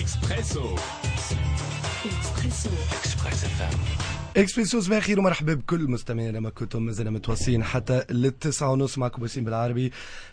Expresso. Expresso. Expresso. اكسبريسوس بخير خير ومرحبا بكل مستمعينا لما كنتم مازال متواصلين حتى للتسعة ونص معكم وسيم بالعربي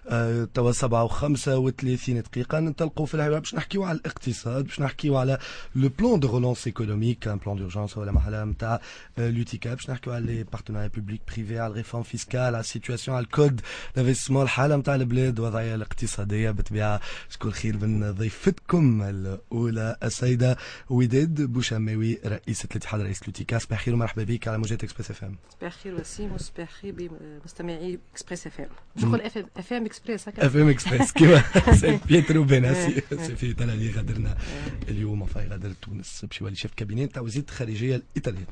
آه، توا سبعة وخمسة وثلاثين دقيقة ننطلقوا في الهواء باش نحكيو على الاقتصاد باش نحكيو على لو بلان دو رولونس ايكونوميك ان بلان دورجونس ولا محلة نتاع لوتيكا باش نحكيو على لي بارتناريا بوبليك بريفي على الريفورم فيسكال على السيتياسيون على الكود لافيستمون الحالة نتاع البلاد الوضعية الاقتصادية بالطبيعة شكون خير من ضيفتكم الأولى السيدة وداد بوشماوي رئيسة الاتحاد رئيس لوتيكا صباح خير ومرحبا بك على موجات اكسبريس اف ام صباح خير وسيم وصباح خير بمستمعي اكسبريس اف ام شكون اف ام اكسبريس هكا اف ام اكسبريس كيما سي بيترو بيتر إيه، إيه. سي في اللي غادرنا إيه. اليوم فاي غادر تونس باش يولي شيف كابينيت تاع وزيره الخارجيه الايطاليه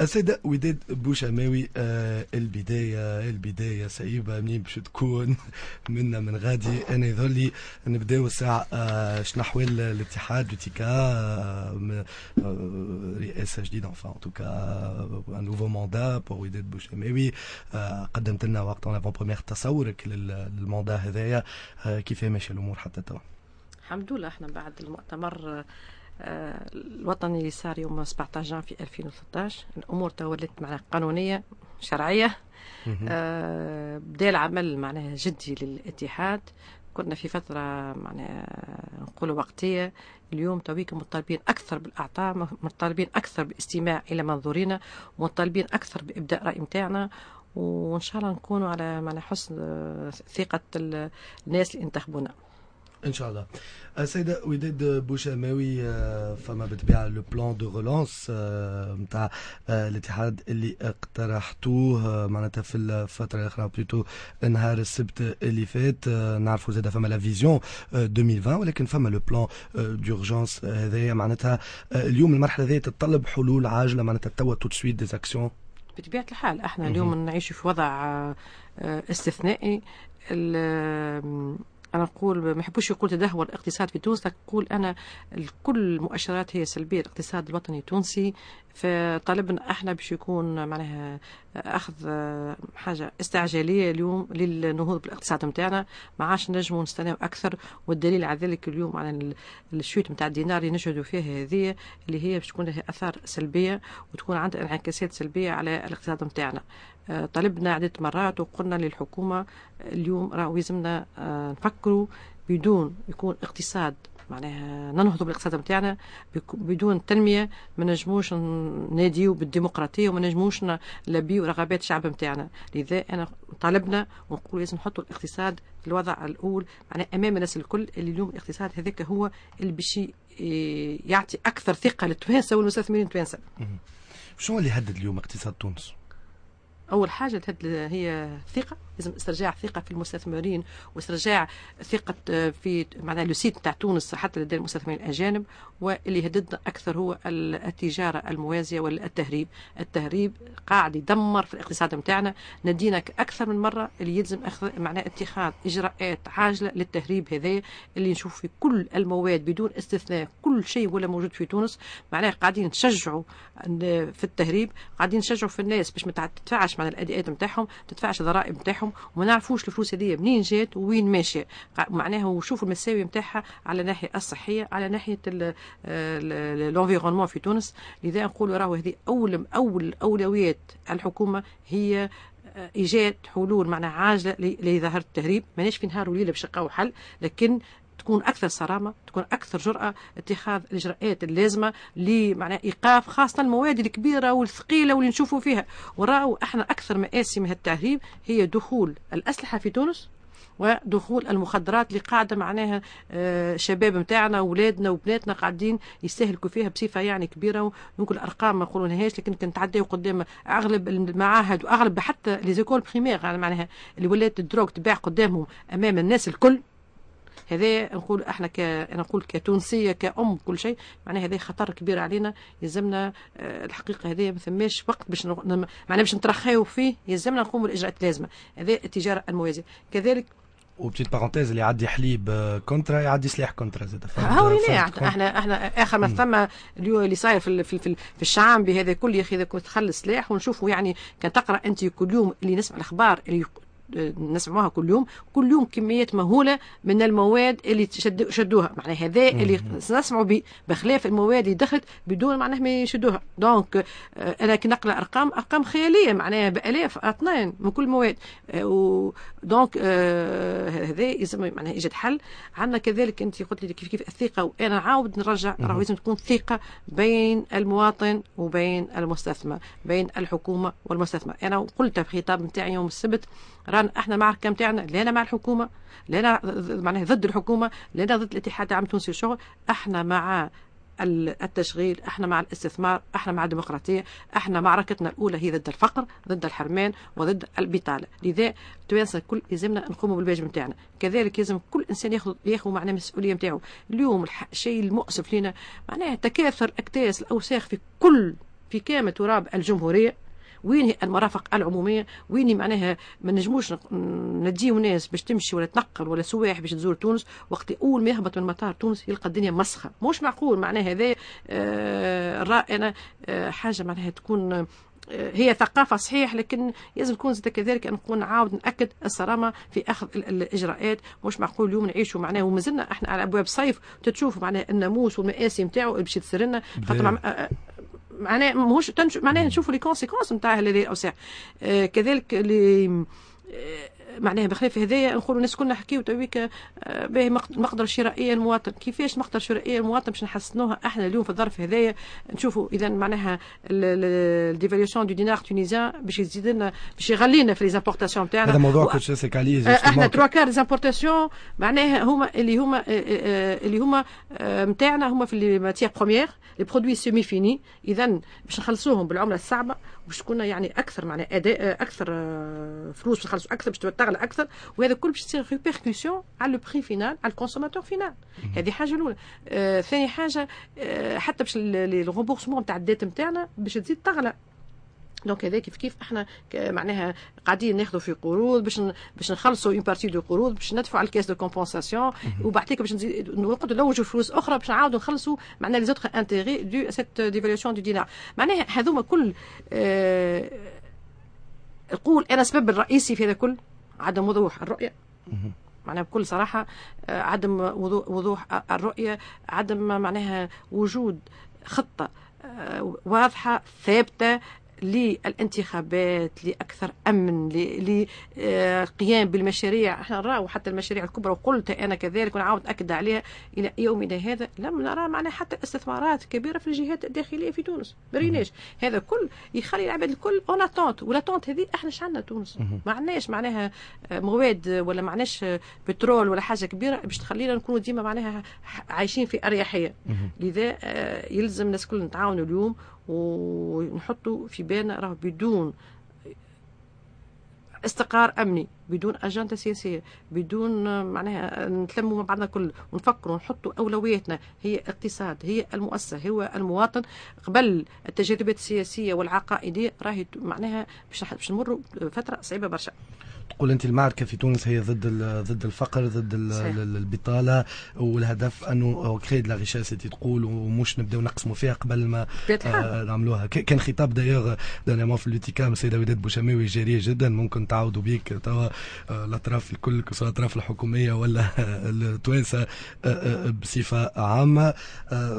السيده وداد بوشماوي آه، البدايه البدايه صعيبه منين باش تكون منا من غادي انا يظهر لي نبداو الساعه آه، شنو احوال الاتحاد وتيكا آه، رئاسه جديده انفان ان توكا نوفو موندا بور وداد بوشماوي قدمت لنا وقت اون بروميير تصورك للموندا هذايا euh, كيف ماشي الامور حتى توا الحمد لله احنا بعد المؤتمر الوطني اللي صار يوم 17 في 2013 الامور تولت معناها قانونيه شرعيه آه، بدا العمل معناها جدي للاتحاد كنا في فترة معناها نقولوا وقتية اليوم تويك مطالبين أكثر بالأعطاء مطالبين أكثر بالاستماع إلى منظورنا مطالبين أكثر بإبداء رأي متاعنا وإن شاء الله نكونوا على معناها حسن آه، ثقة الناس اللي انتخبونا ان شاء الله السيدة وداد بوشماوي فما بالطبيعة لو بلان دو رولانس نتاع الاتحاد اللي اقترحتوه euh, معناتها في الفترة الأخيرة بلوتو نهار السبت اللي فات euh, نعرفوا زاد فما لا فيزيون 2020 ولكن فما لو بلان دورجونس هذايا معناتها euh, اليوم المرحلة هذه تتطلب حلول عاجلة معناتها توا تو سويت ديزاكسيون بطبيعة الحال احنا اليوم نعيش في وضع آه، آه، استثنائي انا اقول ما يحبوش يقول تدهور الاقتصاد في تونس نقول انا كل المؤشرات هي سلبيه الاقتصاد الوطني التونسي فطالبنا احنا باش يكون معناها اخذ حاجه استعجاليه اليوم للنهوض بالاقتصاد نتاعنا ما عادش نجموا نستناو اكثر والدليل على ذلك اليوم على الشوت نتاع الدينار اللي نشهدوا فيها هذه اللي هي باش تكون لها اثار سلبيه وتكون عندها انعكاسات سلبيه على الاقتصاد نتاعنا آه، طلبنا عدة مرات وقلنا للحكومة اليوم راه يلزمنا آه، نفكروا بدون يكون اقتصاد معناها ننهضوا بالاقتصاد نتاعنا بدون تنميه ما نجموش ناديو بالديمقراطيه وما نجموش نلبيو رغبات الشعب نتاعنا لذا انا طالبنا ونقول لازم نحطوا الاقتصاد في الوضع الاول معناها امام الناس الكل اللي اليوم الاقتصاد هذاك هو اللي باش يعطي اكثر ثقه للتوانسه والمستثمرين التوانسه شنو اللي هدد اليوم اقتصاد تونس؟ اول حاجه هي الثقه لازم استرجاع ثقه في المستثمرين واسترجاع ثقه آه، في معناها لو سيت نتاع تونس حتى لدى المستثمرين الاجانب واللي هددنا اكثر هو التجاره الموازيه والتهريب التهريب قاعد يدمر في الاقتصاد نتاعنا ندينا اكثر من مره اللي يلزم اخذ معناها اتخاذ اجراءات عاجله للتهريب هذايا اللي نشوف في كل المواد بدون استثناء كل شيء ولا موجود في تونس معناها قاعدين نشجعوا في التهريب قاعدين نشجعوا في الناس باش ما تدفعش عن الاداءات نتاعهم ما تدفعش الضرائب نتاعهم وما نعرفوش الفلوس هذه منين جات وين ماشيه معناها وشوفوا المساوي نتاعها على الناحيه الصحيه على ناحيه الانفيرونمون في تونس لذا نقولوا راهو هذه اول اول اولويات الحكومه هي آه، ايجاد حلول معناها عاجله لظاهره التهريب ماناش في نهار وليله باش نلقاو حل لكن تكون اكثر صرامه تكون اكثر جراه اتخاذ الاجراءات اللازمه لمعنى ايقاف خاصه المواد الكبيره والثقيله واللي نشوفوا فيها وراو احنا اكثر مآسي من التهريب هي دخول الاسلحه في تونس ودخول المخدرات اللي قاعده معناها آه، شباب نتاعنا واولادنا وبناتنا قاعدين يستهلكوا فيها بصفه يعني كبيره ممكن الارقام ما نقولوهاش لكن كنتعداو قدام اغلب المعاهد واغلب حتى لي زيكول بريمير يعني معناها اللي ولات الدروك تباع قدامهم امام الناس الكل هذا نقول احنا ك... نقول كتونسيه كأم كل شيء معناها هذا خطر كبير علينا يلزمنا آه، الحقيقه هذه ما ثماش وقت باش معناها باش نترخاو فيه يلزمنا نقوموا بالاجراءات اللازمه هذا التجاره الموازيه كذلك وبتيت بارونتيز اللي يعدي حليب آه، كونترا يعدي سلاح كونترا زاد هاو احنا احنا اخر ما ثم اللي صاير في, في, في, في الشعام بهذا كل يا اخي اذا كنت تخلص سلاح ونشوفوا يعني كان تقرا انت كل يوم اللي نسمع الاخبار اللي نسمعوها كل يوم كل يوم كميات مهوله من المواد اللي شدوها معناها هذا اللي نسمعوا بخلاف المواد اللي دخلت بدون معناها ما يشدوها دونك آه، انا كي نقرا ارقام ارقام خياليه معناها بالاف اطنان من كل المواد دونك آه، آه، هذا معناها يجد حل عندنا كذلك انت قلت لي كيف كيف الثقه وانا عاود نرجع راه لازم تكون ثقه بين المواطن وبين المستثمر بين الحكومه والمستثمر انا قلت في خطاب نتاعي يوم السبت رانا الان احنا مع الحكام تاعنا لا مع الحكومه لا معناها ضد الحكومه لا ضد الاتحاد العام التونسي للشغل احنا مع التشغيل احنا مع الاستثمار احنا مع الديمقراطيه احنا معركتنا الاولى هي ضد الفقر ضد الحرمان وضد البطاله لذا توانسة الكل يلزمنا نقوموا بالواجب نتاعنا كذلك يلزم كل انسان ياخذ ياخذ معنا المسؤوليه نتاعو اليوم الشيء المؤسف لنا معناها تكاثر اكتاس الاوساخ في كل في كامل تراب الجمهوريه وين المرافق العموميه وين معناها ما نجموش نديو ناس باش تمشي ولا تنقل ولا سواح باش تزور تونس وقت اول ما يهبط من مطار تونس يلقى الدنيا مسخه مش معقول معناها هذا آه، رائنا آه، حاجه معناها تكون آه، هي ثقافة صحيح لكن لازم تكون زاد كذلك نكون نعاود نأكد الصرامة في أخذ الإجراءات مش معقول اليوم نعيشوا معناه ومازلنا احنا على أبواب صيف تتشوفوا معناه الناموس والمآسي نتاعو باش تسرنا خاطر معناها ماهوش معناها نشوفوا لي كونسيكونس نتاع هذه الاوساع كذلك لي آه، معناها بخلاف هذايا نقولوا الناس كنا نحكيو تويك آه، باهي مقدره شرائيه المواطن كيفاش مقدره شرائيه المواطن باش نحسنوها احنا اليوم في الظرف هذايا نشوفوا اذا معناها الديفاليوشن دو دينار تونيزيان باش يزيد لنا باش يغلينا في ليزامبورتاسيون تاعنا هذا موضوع كنت سيك عليه آه، احنا تروا كار ليزامبورتاسيون معناها هما اللي هما آه، اللي هما نتاعنا هما في لي بروميير لي برودوي سيمي فيني اذا باش نخلصوهم بالعمله الصعبه باش تكون يعني اكثر معنى اداء آه، اكثر آه، فلوس باش تخلص اكثر باش تغلى اكثر وهذا كل باش تصير ريبيركسيون على لو بري فينال على الكونسوماتور فينال هذه حاجه الاولى آه ثاني حاجه آه حتى باش الغومبورسمون تاع الدات نتاعنا باش تزيد تغلى دونك هذا كيف كيف احنا معناها قاعدين ناخذوا في قروض باش باش نخلصوا اون بارتي دو قروض باش ندفعوا على الكاس دو كومبونساسيون وبعديك باش نقعدوا نلوجوا فلوس اخرى باش نعاودوا نخلصوا معناها لي زوتر انتيغي دو سيت ديفالوسيون دو دينار معناها هذوما كل نقول آه، انا السبب الرئيسي في هذا كل عدم وضوح الرؤيه معناها بكل صراحة آه، عدم وضوح الرؤية عدم معناها وجود خطة آه، واضحة ثابتة للانتخابات لاكثر امن للقيام بالمشاريع احنا نراو حتى المشاريع الكبرى وقلت انا كذلك ونعاود اكد عليها الى يومنا هذا لم نرى معنا حتى استثمارات كبيره في الجهات الداخليه في تونس مريناش هذا كل يخلي العباد الكل اون اتونت تونت هذه احنا ايش عندنا تونس ما عندناش معناها مواد ولا ما عندناش بترول ولا حاجه كبيره باش تخلينا نكونوا ديما معناها عايشين في اريحيه لذا آه، يلزم الناس كل نتعاونوا اليوم ونحطوا في بالنا راه بدون استقرار امني بدون اجنده سياسيه بدون آه، معناها آه، نتلموا مع بعضنا كل ونفكروا ونحطوا اولوياتنا هي اقتصاد هي المؤسسه هو المواطن قبل التجاذبات السياسيه والعقائديه راهي معناها باش نمروا فتره صعيبه برشا تقول انت المعركه في تونس هي ضد ضد الفقر ضد البطاله والهدف انه كري لا ريشيس تقول ومش نبداو نقسموا فيها قبل ما آه نعملوها كان خطاب دايوغ دانيامون في لوتيكام السيده وداد بوشماوي جاريه جدا ممكن تعاودوا بيك توا آه، الاطراف الكل سواء الاطراف الحكوميه ولا التوانسه آه، آه، بصفه عامه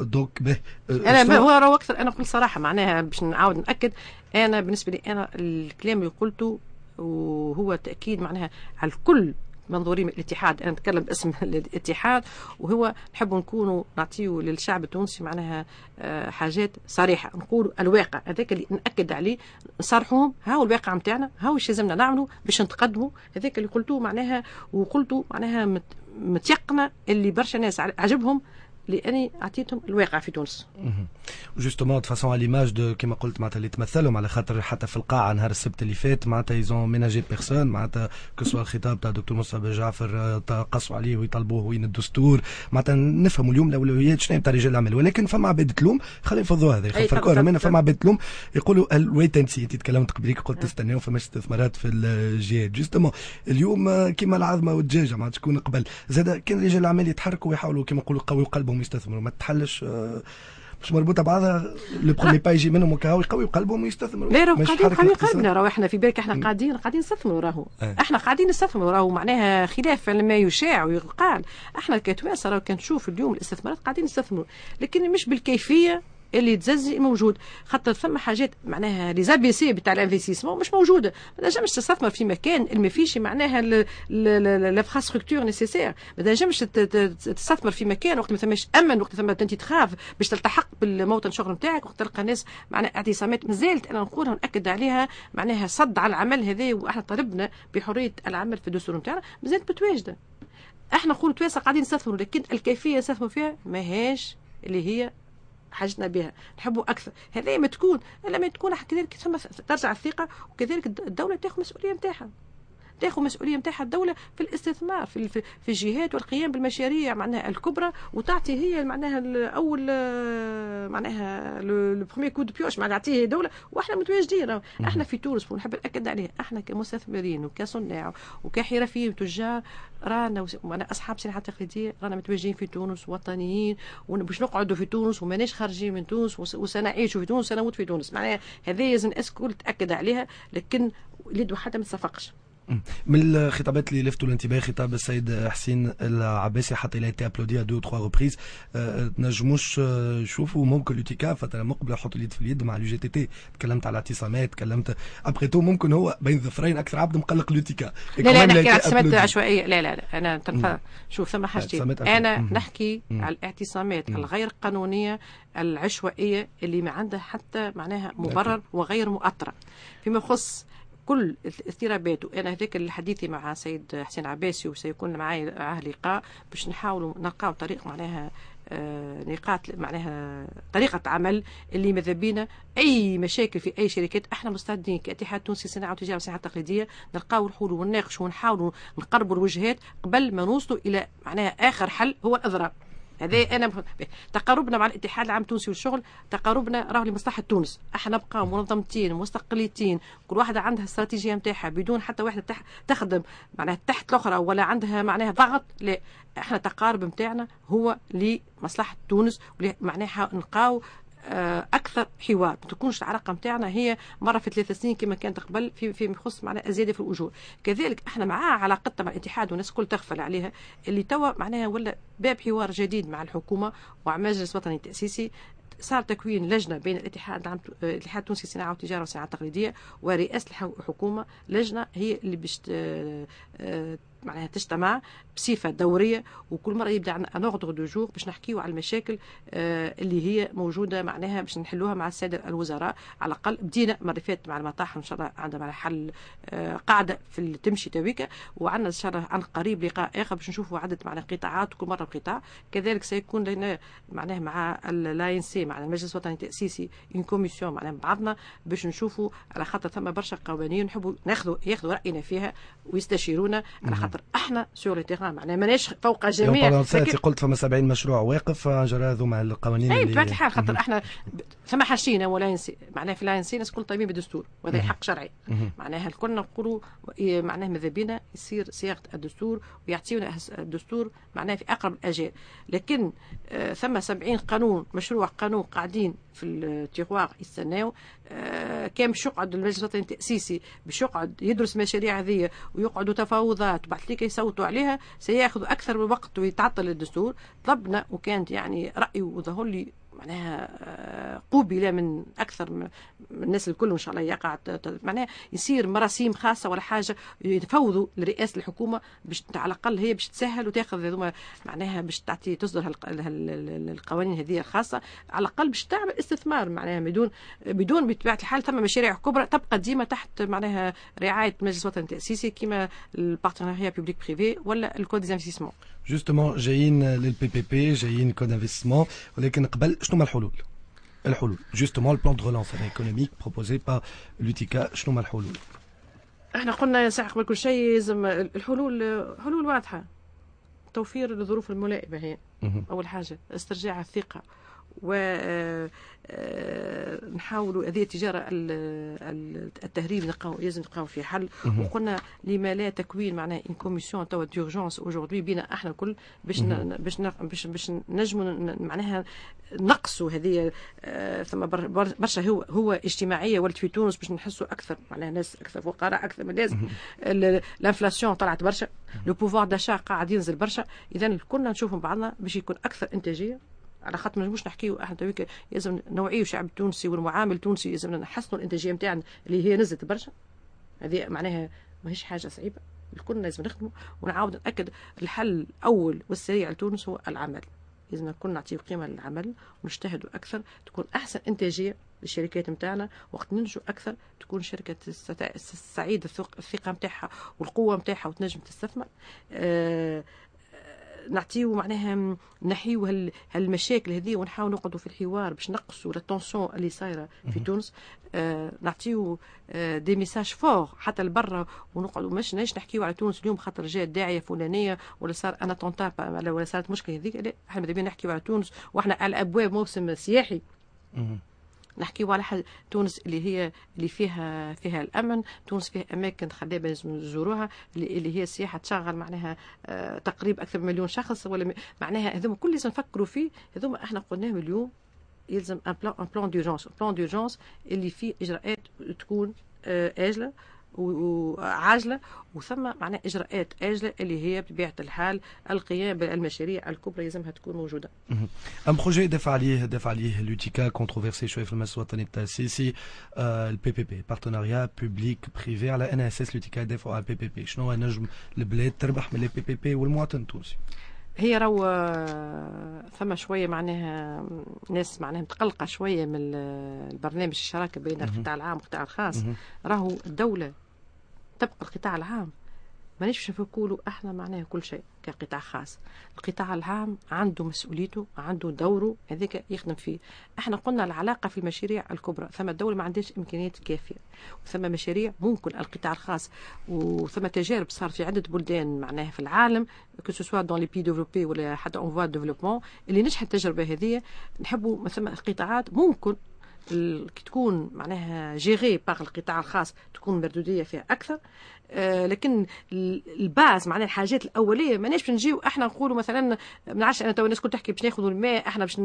دوك به انا هو اكثر انا قلت صراحه معناها باش نعاود ناكد انا بالنسبه لي انا الكلام اللي قلته وهو تأكيد معناها على الكل منظورين الاتحاد انا نتكلم باسم الاتحاد وهو نحب نكونوا نعطيه للشعب التونسي معناها آه، حاجات صريحه نقولوا الواقع هذاك اللي ناكد عليه نصرحوهم هو الواقع نتاعنا هو الشيء لازمنا نعملوا باش نتقدموا هذاك اللي قلتوه معناها وقلتوا معناها متيقنه اللي برشا ناس عجبهم لاني اعطيتهم الواقع في تونس جوستومون دو فاسون على ليماج دو كيما قلت معناتها اللي تمثلهم على خاطر حتى في القاعه نهار السبت اللي فات معناتها ايزون ميناجي بيرسون معناتها كسوا الخطاب تاع دكتور مصطفى جعفر آه، قصوا عليه ويطلبوه وين الدستور معناتها نفهموا اليوم الاولويات شنو تاع رجال الاعمال ولكن فما عباد تلوم خلينا نفضوا هذا يفرقوا انا فما عباد تلوم يقولوا الويت اند سي انت تكلمت قبليك قلت استناو فما استثمارات في الجهاد جوستومون اليوم آه، كيما العظمه والدجاجه معناتها شكون قبل زاد كان رجال الاعمال يتحركوا ويحاولوا كيما نقولوا يقويوا قلبهم هم يستثمروا ما تحلش آه، مش مربوطه بعضها لو برومي با يجي منهم وكاو يقوي قلبهم ويستثمروا لا راهو قاعدين قوي قلبنا راهو احنا في بالك احنا قاعدين قاعدين نستثمروا راهو آه. احنا قاعدين نستثمروا راهو معناها خلاف لما يشاع ويقال احنا كتوانسه راهو كنشوف اليوم الاستثمارات قاعدين نستثمروا لكن مش بالكيفيه اللي تزز موجود خاطر ثم حاجات معناها لي زابي سي تاع الانفستيسمون مش موجوده ما تنجمش تستثمر في مكان اللي ما فيش معناها لافراستركتور نيسيسير ما تنجمش تستثمر في مكان وقت ما ثماش امن وقت ثم انت تخاف باش تلتحق بالموطن شغل نتاعك وقت تلقى ناس معناها اعتصامات مازالت انا نقولها وناكد عليها معناها صد على العمل هذا واحنا طالبنا بحريه العمل في الدستور نتاعنا مازالت متواجده احنا نقولوا تواسا قاعدين نستثمروا لكن الكيفيه نستثمروا فيها ماهيش اللي هي حاجتنا بها نحبوا اكثر هذه ما تكون لما تكون كذلك ترجع الثقه وكذلك الدوله تاخذ مسؤوليه نتاعها تاخذ مسؤوليه نتاعها الدوله في الاستثمار في في الجهات والقيام بالمشاريع معناها الكبرى وتعطي هي معناها الاول آه، معناها لو بروميير كود بيوش معناها تعطيه دوله واحنا متواجدين احنا في تونس ونحب ناكد عليه احنا كمستثمرين وكصناع وكحرفيين وتجار رانا وانا اصحاب صناعه تقليديه رانا متواجدين في تونس وطنيين باش نقعدوا في تونس وماناش خارجين من تونس وسنعيش في تونس وسنموت في تونس معناها هذه لازم الناس الكل تاكد عليها لكن اللي حتى ما تصفقش من الخطابات اللي لفتوا الانتباه خطاب السيد حسين العباسي حتى الى تي ابلودي دو تخوا ريبريز تنجموش آه، آه، آه، شوفوا ممكن لوتيكا فتره مقبله يحط اليد في اليد مع لو جي تي تي تكلمت على اعتصامات تكلمت ابخي تو ممكن هو بين ظفرين اكثر عبد مقلق لوتيكا لا لا نحكي على اعتصامات عشوائيه لا لا لا انا شوف ثم حاجتين انا نحكي على الاعتصامات الغير قانونيه العشوائيه اللي ما عندها حتى معناها نعم. مبرر وغير مؤطره فيما يخص كل اضطرابات وانا هذاك الحديث مع سيد حسين عباسي وسيكون معي معاه لقاء باش نحاولوا نلقاو طريق معناها آه، نقاط معناها طريقة عمل اللي ماذا بينا أي مشاكل في أي شركات احنا مستعدين كاتحاد تونسي صناعة وتجارة وصناعة تقليدية نلقاو الحلول ونناقشوا ونحاولوا نقربوا الوجهات قبل ما نوصلوا إلى معناها آخر حل هو الإضراب. هذا انا تقاربنا مع الاتحاد العام التونسي والشغل تقاربنا راه لمصلحه تونس احنا نبقى منظمتين مستقلتين كل واحده عندها استراتيجيه نتاعها بدون حتى واحده تخدم معناها تحت الاخرى ولا عندها معناها ضغط لا احنا التقارب نتاعنا هو لمصلحه تونس معناها نلقاو آه، اكثر حوار ما تكونش العلاقه نتاعنا هي مره في ثلاث سنين كما كانت قبل في فيما يخص معناها الزياده في الاجور كذلك احنا مع علاقتنا مع الاتحاد والناس الكل تغفل عليها اللي توا معناها ولا باب حوار جديد مع الحكومه ومع مجلس وطني التاسيسي صار تكوين لجنه بين الاتحاد العام الاتحاد التونسي للصناعه والتجاره والصناعه التقليديه ورئاسه الحكومه لجنه هي اللي باش آه، معناها تجتمع بصفه دوريه وكل مره يبدا ان اوردر دو جور باش نحكيو على المشاكل آه، اللي هي موجوده معناها باش نحلوها مع الساده الوزراء على الاقل بدينا مره فاتت مع المطاحن ان شاء الله عندنا حل آه، قاعده في تمشي تويكا وعندنا ان شاء الله عن قريب لقاء اخر باش نشوفوا عدد معناها قطاعات كل مره قطاع كذلك سيكون لنا معناها مع الاي ان سي مع المجلس الوطني التاسيسي ان كوميسيون معناها بعضنا باش نشوفوا على خاطر ثم برشا قوانين نحبوا ناخذوا ياخذوا راينا فيها ويستشيرونا على خاطر خاطر احنا سور تيغان معناها ماناش فوق جميع لكن... قلت فما 70 مشروع واقف جرى مع القوانين اي بطبيعه الحال خاطر احنا فما حاشينا ولا ينسي معناها في لا ينسي ناس كل طيبين بالدستور وهذا حق شرعي معناها الكل نقولوا إيه، معناها ماذا بينا يصير صياغه الدستور ويعطيونا الدستور معناها في اقرب الاجال لكن آه، ثم 70 قانون مشروع قانون قاعدين في التيغواغ يستناو آه، كان باش يقعد المجلس الوطني التاسيسي باش يقعد يدرس مشاريع هذه ويقعدوا تفاوضات بعد ذلك يصوتوا عليها سياخذوا اكثر من وقت ويتعطل الدستور طلبنا وكانت يعني راي وظهر لي معناها آه، قوبله من اكثر من الناس الكل ان شاء الله يقع معناها يصير مراسيم خاصه ولا حاجه يتفوضوا لرئاسه الحكومه باش على الاقل هي باش تسهل وتاخذ هذوما معناها باش تعطي تصدر القوانين هذه الخاصه على الاقل باش تعمل استثمار معناها بدون بدون بطبيعه الحال ثم مشاريع كبرى تبقى ديما تحت معناها رعايه مجلس وطني تاسيسي كما البارتنريا بيبليك بريفي ولا الكود ديزانفستيسمون جوستومون جايين للبي بي بي جايين كود انفستمون ولكن قبل شنو هما الحلول؟ الحلول جوستومون البلان دو ريلونس ايكونوميك بروبوزي با لوتيكا شنو هما الحلول؟ احنا قلنا يا ساعه قبل كل شيء لازم الحلول حلول واضحه توفير الظروف الملائمه هي اول حاجه استرجاع الثقه ونحاولوا آه، آه، هذه التجاره التهريب نلقاو لازم نلقاو في حل وقلنا لما لا تكوين معناها ان كوميسيون توا دورجونس اجوردي بينا احنا الكل باش باش باش باش نجموا معناها نقصوا هذه آه، ثم برشا هو هو اجتماعيه ولد في تونس باش نحسوا اكثر معناها ناس اكثر فقراء اكثر من لازم الانفلاسيون طلعت برشا لو بوفوار داشا قاعد ينزل برشا اذا كلنا نشوفوا بعضنا باش يكون اكثر انتاجيه على خاطر ما نجموش نحكيو احنا لازم نوعيو الشعب التونسي والمعامل التونسي لازم نحسنوا الانتاجيه نتاعنا اللي هي نزلت برشا هذه معناها ماهيش حاجه صعيبه الكل لازم نخدموا ونعاود ناكد الحل الاول والسريع لتونس هو العمل لازم الكل نعطيه قيمه للعمل ونجتهدوا اكثر تكون احسن انتاجيه للشركات نتاعنا وقت ننجو اكثر تكون شركه السعيده الثقه نتاعها والقوه نتاعها وتنجم تستثمر أه نعطيو معناها نحيو هال هالمشاكل هذه ونحاول نقعدوا في الحوار باش نقصوا التونسيون اللي صايره في تونس آه، نعطيو دي ميساج فور حتى لبرا ونقعدوا مش نش نحكيو على تونس اليوم خاطر جاء الداعيه فلانيه ولا صار انا تونتا ولا صارت مشكله هذيك احنا ماذا نحكيو على تونس واحنا على الابواب موسم سياحي نحكيو على حل تونس اللي هي اللي فيها فيها الامن تونس فيها اماكن خلابه لازم نزوروها اللي هي السياحه تشغل معناها آه، تقريب اكثر من مليون شخص ولا معناها هذوما كل لازم نفكروا فيه هذوما احنا قلناهم اليوم يلزم ان بلان ان بلان دورجونس بلان دورجونس اللي فيه اجراءات تكون آه، اجله وعاجله وثم معناها اجراءات اجله اللي هي بطبيعه الحال القيام بالمشاريع الكبرى يلزمها تكون موجوده. ام بروجي دافع عليه دافع عليه لوتيكا كونتروفيرسي شويه في المجلس الوطني التاسيسي السيسي البي بي بي بارتناريا بوبليك بريفي على ان اساس لوتيكا دافعوا على البي بي بي شنو نجم البلاد تربح من البي بي بي والمواطن التونسي؟ هي راهو ثم شوية معناها ناس معناها متقلقة شوية من البرنامج الشراكة بين القطاع العام والقطاع الخاص راهو الدولة تبقى القطاع العام مانيش باش نقولوا احنا معناها كل شيء كقطاع خاص القطاع العام عنده مسؤوليته عنده دوره هذاك يخدم فيه احنا قلنا العلاقه في المشاريع الكبرى ثم الدوله ما عندهاش امكانيات كافيه وثم مشاريع ممكن القطاع الخاص وثم تجارب صار في عده بلدان معناها في العالم كو دون لي بي ديفلوبي ولا حتى اون فوا ديفلوبمون اللي نجحت التجربه هذه نحبوا مثلا قطاعات ممكن كي تكون معناها جيغي باغ القطاع الخاص تكون مردوديه فيها اكثر آه، لكن الباز معناها الحاجات الاوليه ماناش باش نجيو احنا نقولوا مثلا ما نعرفش انا تو الناس كل تحكي باش ناخذوا الماء احنا باش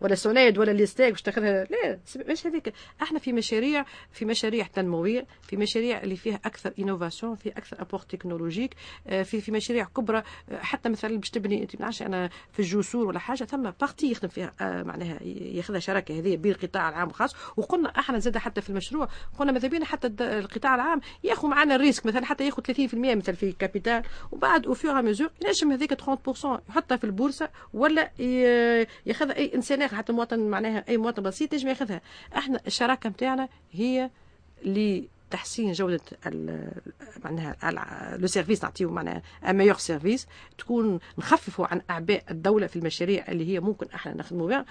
ولا السوناد ولا الليستيك باش تاخذها لا مش هذيك احنا في مشاريع في مشاريع تنمويه في مشاريع اللي فيها اكثر انوفاسيون في اكثر ابور آه، تكنولوجيك في في مشاريع كبرى آه، حتى مثلا باش تبني انت ما نعرفش انا في الجسور ولا حاجه ثم بارتي يخدم فيها معناها ياخذها شراكه هذه بالقطاع العام الخاص وقلنا احنا زاد حتى في المشروع قلنا ماذا بينا حتى القطاع العام ياخذ معنا الريسك مثلا حتى ياخذ 30% مثلا في كابيتال وبعد وفي فيغ ميزور ينجم هذيك 30% يحطها في البورصه ولا ياخذها اي انسان اخر حتى مواطن معناها اي مواطن بسيط ينجم ياخذها احنا الشراكه نتاعنا هي اللي تحسين جوده معناها لو سيرفيس نعطيو معناها ميور سيرفيس تكون نخففوا عن اعباء الدوله في المشاريع اللي هي ممكن احنا نخدموا بها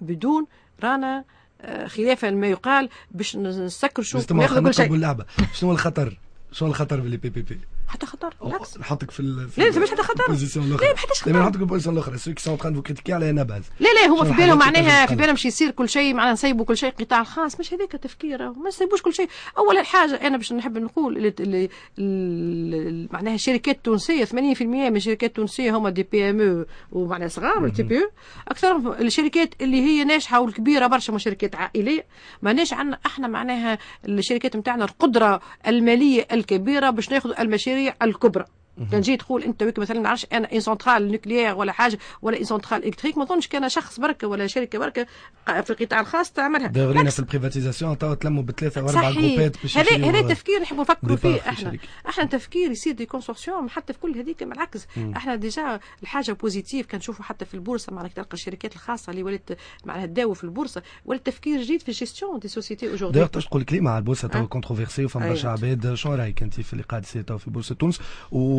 بدون رانا آه، خلافا لما يقال باش نسكر شو ناخذ كل شيء اللعبه شنو الخطر شنو الخطر باللي بي بي بي حتى خطر بالعكس نحطك في ال... في لا انت مش حتى خطر لا ما حتاش خطر نحطك في البوزيسيون الاخرى سوي كي سون تران كريتيكي على لا لا هو في بالهم معناها في بالهم باش يصير كل شيء معناها نسيبوا كل شيء قطاع الخاص مش هذاك تفكير ما نسيبوش كل شيء اول حاجه انا باش نحب نقول اللي... اللي... اللي... معناها الشركات التونسيه 80% من الشركات التونسيه هما دي بي ام او ومعناها صغار تي بي او اكثر الشركات اللي هي ناجحه والكبيره برشا من شركات عائليه ناش عندنا احنا معناها الشركات نتاعنا القدره الماليه الكبيره باش ناخذ المشاريع المشاريع الكبرى كان جاي تقول انت ويك مثلا نعرفش انا ان سنترال نوكليير ولا حاجه ولا ان سنترال الكتريك ما ظنش كان شخص برك ولا شركه برك في القطاع الخاص تعملها دايرين في البريفاتيزاسيون تو تلموا بثلاثه واربع جروبات باش هذا هذا تفكير نحبوا نفكروا فيه احنا احنا تفكير يصير دي كونسورسيوم حتى في كل هذيك بالعكس احنا ديجا الحاجه بوزيتيف كنشوفوا حتى في البورصه معناها تلقى الشركات الخاصه اللي ولات معناها تداو في البورصه ولات تفكير جديد في جيستيون دي سوسيتي اوجوردي داير تقول كلمه على البورصه تو كونتروفيرسي أه. وفما أيوة. برشا عباد شنو رايك انت في اللي قاعد يصير في بورصه تونس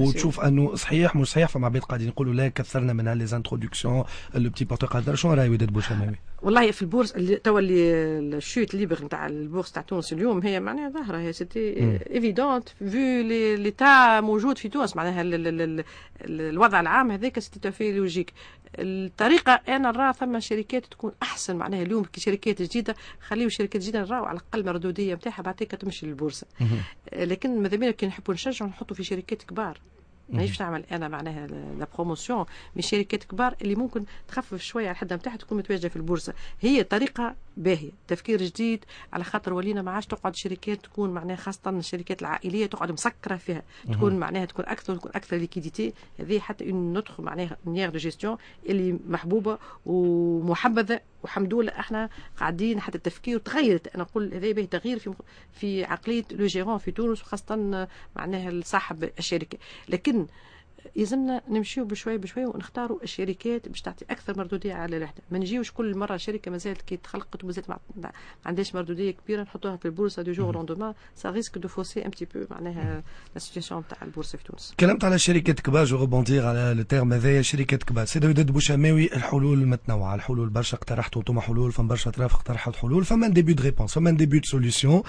وتشوف انه صحيح مش صحيح فما بعد قاعدين نقولوا لا كثرنا لي زانتروداكسيون لو بتي بورتو شنو راي وداد بوشماوي؟ والله في البورصه اللي توا اللي الشوت ليبر نتاع البورصه تاع تونس اليوم هي معناها ظاهره هي سيتي ايفيدونت فيو ليتا موجود في تونس معناها الوضع العام هذاك سيتي توفي لوجيك الطريقه انا نرى ثم شركات تكون احسن معناها اليوم شركات جديده خليو شركات جديده نراو على الاقل مردوديه نتاعها بعد تمشي للبورصه لكن ماذا بينا كي نحبوا نشجعوا نحطوا في شركات كبار ماهيش تعمل انا معناها لا بروموسيون من شركات كبار اللي ممكن تخفف شويه على الحده نتاعها تكون متواجده في البورصه هي طريقه باهي تفكير جديد على خاطر ولينا ما عادش تقعد شركات تكون معناها خاصه الشركات العائليه تقعد مسكره فيها تكون معناها تكون اكثر تكون اكثر ليكيديتي هذه حتى اون نوتخ معناها نيغ دو جيستيون اللي محبوبه ومحبذه والحمد لله احنا قاعدين حتى التفكير تغيرت انا نقول هذا به تغيير في في عقليه لو جيرون في تونس وخاصه معناها صاحب الشركه لكن يلزمنا نمشيو بشوي بشوي ونختاروا الشركات باش تعطي اكثر مردوديه على الوحده ما نجيوش كل مره شركه مازالت كي تخلقت ومازالت ما عندهاش مردوديه كبيره نحطوها في البورصه دو جور لوندوما سا ريسك دو فوسي ان تي بو معناها لا سيتياسيون تاع البورصه في تونس كلمت على شركه كبار جو غوبوندير على لو تيرم هذايا شركه كبار سيدي وداد بوشماوي الحلول متنوعه الحلول برشا اقترحتوا انتم حلول فما برشا اطراف اقترحت حلول فما ان ديبي دو ريبونس فما ان ديبي دو سوليسيون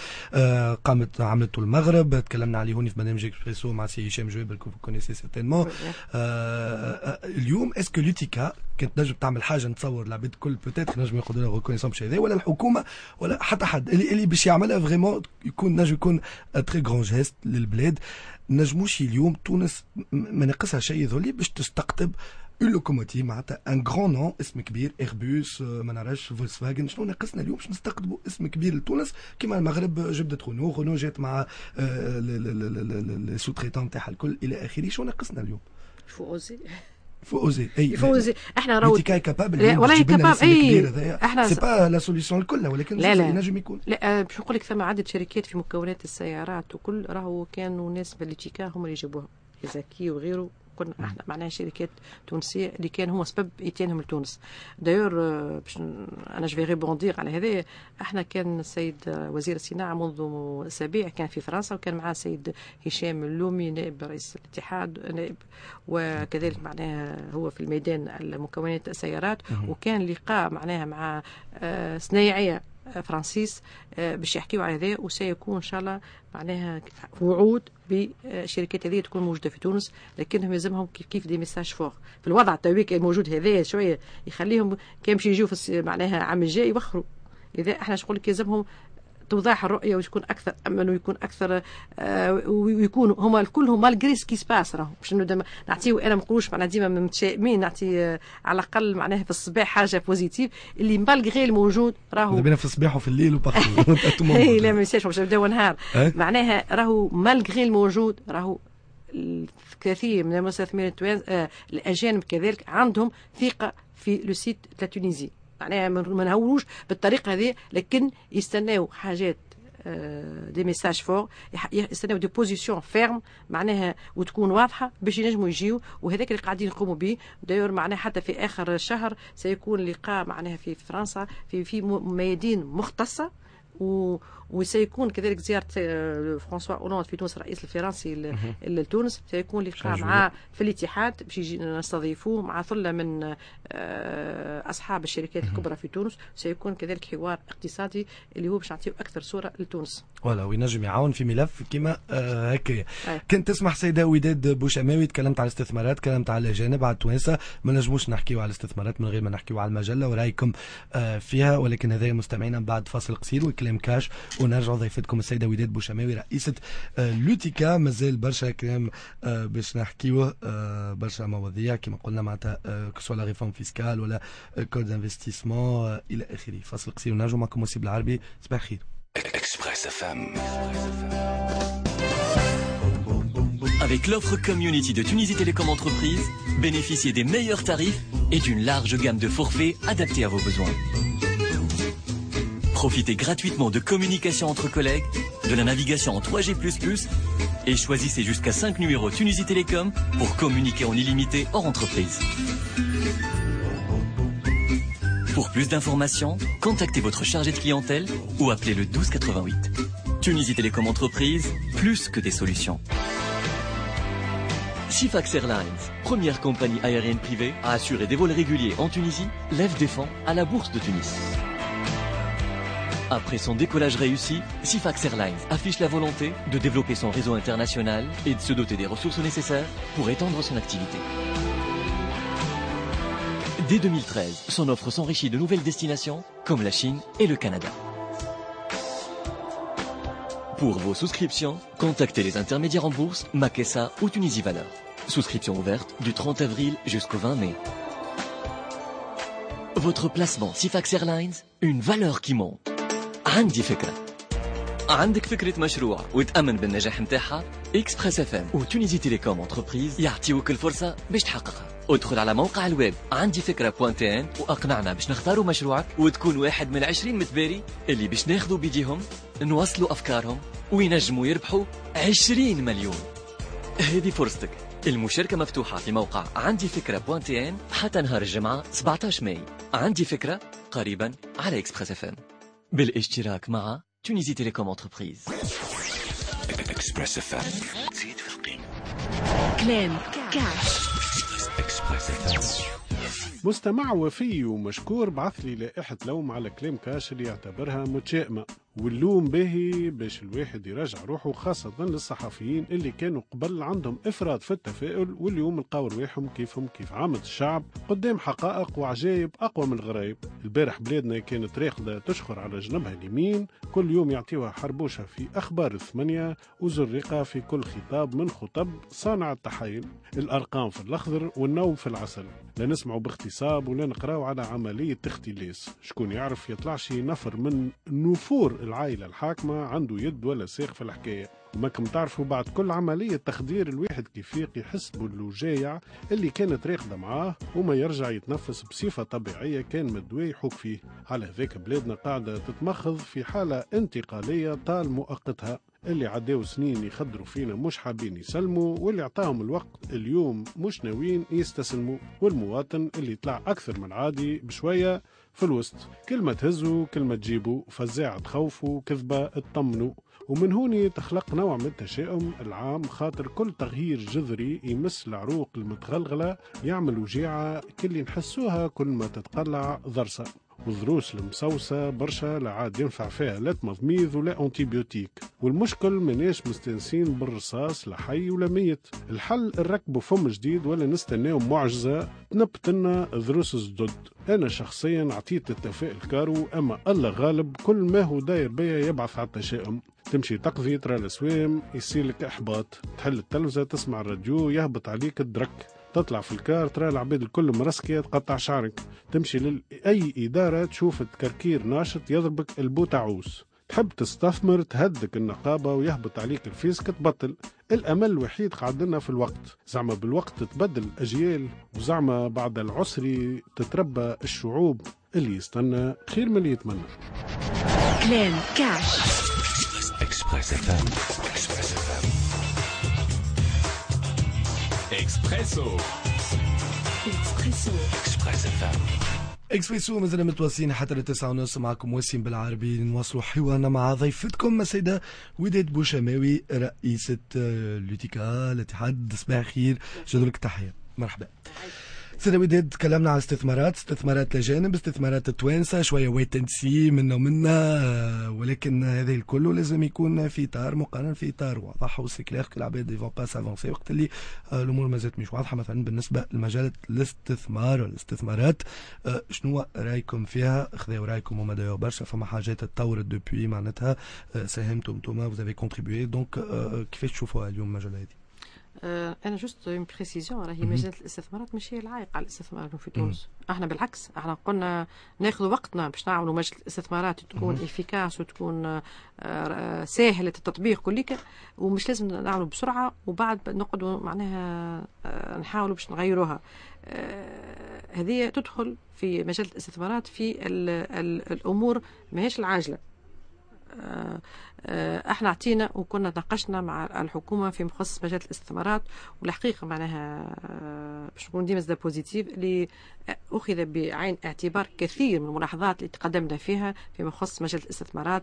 قامت عملته المغرب تكلمنا عليه هوني في برنامج اكسبريسو مع سي هشام جويبر كو كونيسي سيرتينمون آه، آه، اليوم اسكو لوتيكا كانت نجم تعمل حاجه نتصور العباد الكل بوتيت نجم ياخذوا لها ريكونيسون باش ولا الحكومه ولا حتى حد اللي, اللي باش يعملها فريمون يكون نجم يكون تري غران جيست للبلاد نجموش اليوم تونس ما ناقصها شيء ذولي باش تستقطب اون لوكوموتيف معناتها ان غران نون اسم كبير ايربوس euh, ما نعرفش فاجن شنو ناقصنا اليوم باش نستقطبوا اسم كبير لتونس كيما المغرب جبدت رونو رونو جات مع السو euh, تريتون نتاعها الكل الى اخره شنو ناقصنا اليوم؟ فو اوزي فوزي اي فوزي احنا راهو انت كاي كابابل والله كابابل اي احنا سي با لا سوليسيون الكل ولكن لا لا ينجم يكون لا آه، باش نقول لك ثم عدد شركات في مكونات السيارات وكل راهو كانوا ناس بالتيكا هما اللي جابوها زاكي وغيره كنا احنا معناها شركات تونسيه اللي كان هو سبب اتيانهم لتونس دايور آه، باش انا جفي ريبوندير على هذا احنا كان السيد آه، وزير الصناعه منذ اسابيع كان في فرنسا وكان معاه السيد هشام اللومي نائب رئيس الاتحاد نائب وكذلك معناها هو في الميدان مكونات السيارات وكان لقاء معناها مع آه، صنايعيه فرانسيس آه، باش يحكيو على هذا وسيكون ان شاء الله معناها وعود بشركات هذه تكون موجوده في تونس لكنهم يلزمهم كيف كيف دي ميساج فور في الوضع التوي الموجود هذا شويه يخليهم كان يجيو معناها العام الجاي يوخروا اذا احنا لك يلزمهم توضاح الرؤيه ويكون اكثر امن ويكون اكثر آه، ويكونوا هما الكل هما سكي كي سباس راهو باش نعطيو انا ما نقولوش معناها ديما متشائمين نعطي آه، على الاقل معناها في الصباح حاجه بوزيتيف اللي مالغري الموجود راهو بينا في الصباح وفي الليل وبارتو اي لا ما نساش باش نبداو نهار إيه؟ معناها راهو مالغري الموجود راهو الكثير من المستثمرين التوانس آه، الاجانب كذلك عندهم ثقه في لو سيت لا تونيزي معناها ما نهولوش بالطريقه هذه لكن يستناو حاجات دي ميساج فور يستناو دي بوزيسيون فيرم معناها وتكون واضحه باش ينجموا يجيو وهذاك اللي قاعدين يقوموا به داير معناها حتى في اخر الشهر سيكون لقاء معناها في فرنسا في في ميادين مختصه و... وسيكون كذلك زيارة آه، فرانسوا أولاند في تونس الرئيس الفرنسي لتونس سيكون لقاء مع في الاتحاد باش يجي نستضيفوه مع ثلة من آه، أصحاب الشركات الكبرى في تونس سيكون كذلك حوار اقتصادي اللي هو باش نعطيه أكثر صورة لتونس ولا وينجم يعاون في ملف كيما آه هكايا كنت تسمح سيده وداد بوشماوي تكلمت على الاستثمارات تكلمت على الاجانب على التوانسه ما نجموش نحكيو على الاستثمارات من غير ما نحكيو على المجله ورايكم آه فيها ولكن هذا مستمعينا بعد فاصل قصير وكلام كاش ونرجعوا ضيفتكم السيده وداد بوشماوي رئيسه آه لوتيكا مازال برشا كلام آه باش نحكيوه آه برشا مواضيع كما قلنا معناتها آه كسوا لا ريفورم فيسكال ولا كود آه، انفستيسمون آه الى اخره فاصل قصير ونرجعوا معكم وسيب العربي صباح الخير Express Avec l'offre Community de Tunisie Télécom Entreprise, bénéficiez des meilleurs tarifs et d'une large gamme de forfaits adaptés à vos besoins. Profitez gratuitement de communication entre collègues, de la navigation en 3G++ et choisissez jusqu'à 5 numéros Tunisie Télécom pour communiquer en illimité hors entreprise. Pour plus d'informations, contactez votre chargé de clientèle ou appelez le 1288. Tunisie Télécom Entreprise, plus que des solutions. Sifax Airlines, première compagnie aérienne privée à assurer des vols réguliers en Tunisie, lève des fonds à la Bourse de Tunis. Après son décollage réussi, Sifax Airlines affiche la volonté de développer son réseau international et de se doter des ressources nécessaires pour étendre son activité. Dès 2013, son offre s'enrichit de nouvelles destinations comme la Chine et le Canada. Pour vos souscriptions, contactez les intermédiaires en bourse Makessa ou Tunisie Valeur. Souscription ouverte du 30 avril jusqu'au 20 mai. Votre placement Sifax Airlines, une valeur qui monte. عندي فكرة عندك فكرة مشروع وتأمن بالنجاح ادخل على موقع الويب عندي فكرة بوانتين وأقنعنا باش نختاروا مشروعك وتكون واحد من عشرين متباري اللي باش ناخذوا بيديهم نوصلوا أفكارهم وينجموا يربحوا عشرين مليون هذه فرصتك المشاركة مفتوحة في موقع عندي فكرة بوانتين حتى نهار الجمعة 17 ماي عندي فكرة قريبا على اكسبريس اف ام بالاشتراك مع تونيزي تيليكوم انتربريز اكسبريس اف ام تزيد في القيمة كلام كاش مستمع وفي ومشكور بعث لي لائحة لوم على كلام كاش اللي يعتبرها متشائمة واللوم باهي باش الواحد يرجع روحه خاصة للصحفيين اللي كانوا قبل عندهم إفراط في التفاؤل واليوم لقاو رواحهم كيفهم كيف عامة الشعب قدام حقائق وعجائب أقوى من الغرايب البارح بلادنا كانت راقدة تشخر على جنبها اليمين كل يوم يعطيوها حربوشة في أخبار الثمانية وزرقة في كل خطاب من خطب صانع التحايل الأرقام في الأخضر والنوم في العسل لا نسمعوا باغتصاب ولا نقراو على عملية اختلاس شكون يعرف يطلع شي نفر من نفور العائله الحاكمه عنده يد ولا ساق في الحكايه وماكم تعرفوا بعد كل عملية تخدير الواحد كيف يفيق يحس بالوجايع اللي كانت راقدة معاه وما يرجع يتنفس بصفة طبيعية كان مدوي يحوك فيه على هذاك بلادنا قاعدة تتمخض في حالة انتقالية طال مؤقتها اللي عداو سنين يخدروا فينا مش حابين يسلموا واللي عطاهم الوقت اليوم مش ناويين يستسلموا والمواطن اللي طلع أكثر من عادي بشوية في الوسط كل ما تهزوا كل ما تجيبوا فزاعة تخوفوا كذبة تطمنوا ومن هوني تخلق نوع من التشاؤم العام خاطر كل تغيير جذري يمس العروق المتغلغلة يعمل وجيعة كل نحسوها كل ما تتقلع ضرسة والضروس المسوسة برشا لا عاد ينفع فيها لا تمضميض ولا انتيبيوتيك والمشكل ماناش مستانسين بالرصاص لا حي ولا ميت الحل نركبو فم جديد ولا نستناو معجزة تنبت لنا الزدد أنا شخصيا عطيت التفاؤل كارو أما الله غالب كل ما هو داير بيا يبعث على التشاؤم تمشي تقضي ترى السوام يصير لك إحباط تحل التلفزة تسمع الراديو يهبط عليك الدرك تطلع في الكار ترى العباد الكل مرسكية تقطع شعرك تمشي لأي إدارة تشوف تكركير ناشط يضربك البوتعوس تحب تستثمر تهدك النقابة ويهبط عليك الفيسك تبطل الأمل الوحيد قعدنا لنا في الوقت زعما بالوقت تبدل الأجيال وزعما بعد العسري تتربى الشعوب اللي يستنى خير من اللي يتمنى كلام كاش اكسبريسو اكسبريسو اكسبريس اف اكسبريسو مازال متواصلين حتى للتسعة ونص معكم وسيم بالعربي نواصلوا حوارنا مع ضيفتكم السيدة وداد بوشماوي رئيسة آه، لوتيكا الاتحاد صباح الخير جدولك التحية مرحبا سيدي وداد تكلمنا على استثمارات استثمارات لجانب استثمارات التوانسه شويه ويت اند سي منا ومنا ولكن هذا الكل لازم يكون في اطار مقارن في اطار واضح وسي كلير العباد فون با سافونسي وقت اللي آه، الامور ما زالت مش واضحه مثلا بالنسبه لمجال الاستثمار والاستثمارات آه، شنو رايكم فيها خذوا رايكم هما دايو برشا فما حاجات تطورت دوبوي معناتها آه، ساهمتم انتوما vous افي كونتريبيي دونك كيفاش تشوفوها اليوم المجال هذه آه، انا جوست اون بريسيزيون راهي مجال الاستثمارات ماشي العائق على الاستثمار في تونس احنا بالعكس احنا قلنا ناخذ وقتنا باش نعملوا مجال الاستثمارات تكون افيكاس وتكون آه، آه، سهله التطبيق كليك ومش لازم نعملوا بسرعه وبعد نقعدوا معناها نحاولوا باش نغيروها هذه تدخل في مجال الاستثمارات في الامور ماهيش العاجله آه، آه، احنا عطينا وكنا ناقشنا مع الحكومه في مخصص مجال الاستثمارات والحقيقه معناها آه، باش نكون ديما زاد بوزيتيف اللي اخذ بعين اعتبار كثير من الملاحظات اللي تقدمنا فيها في مخصص مجال الاستثمارات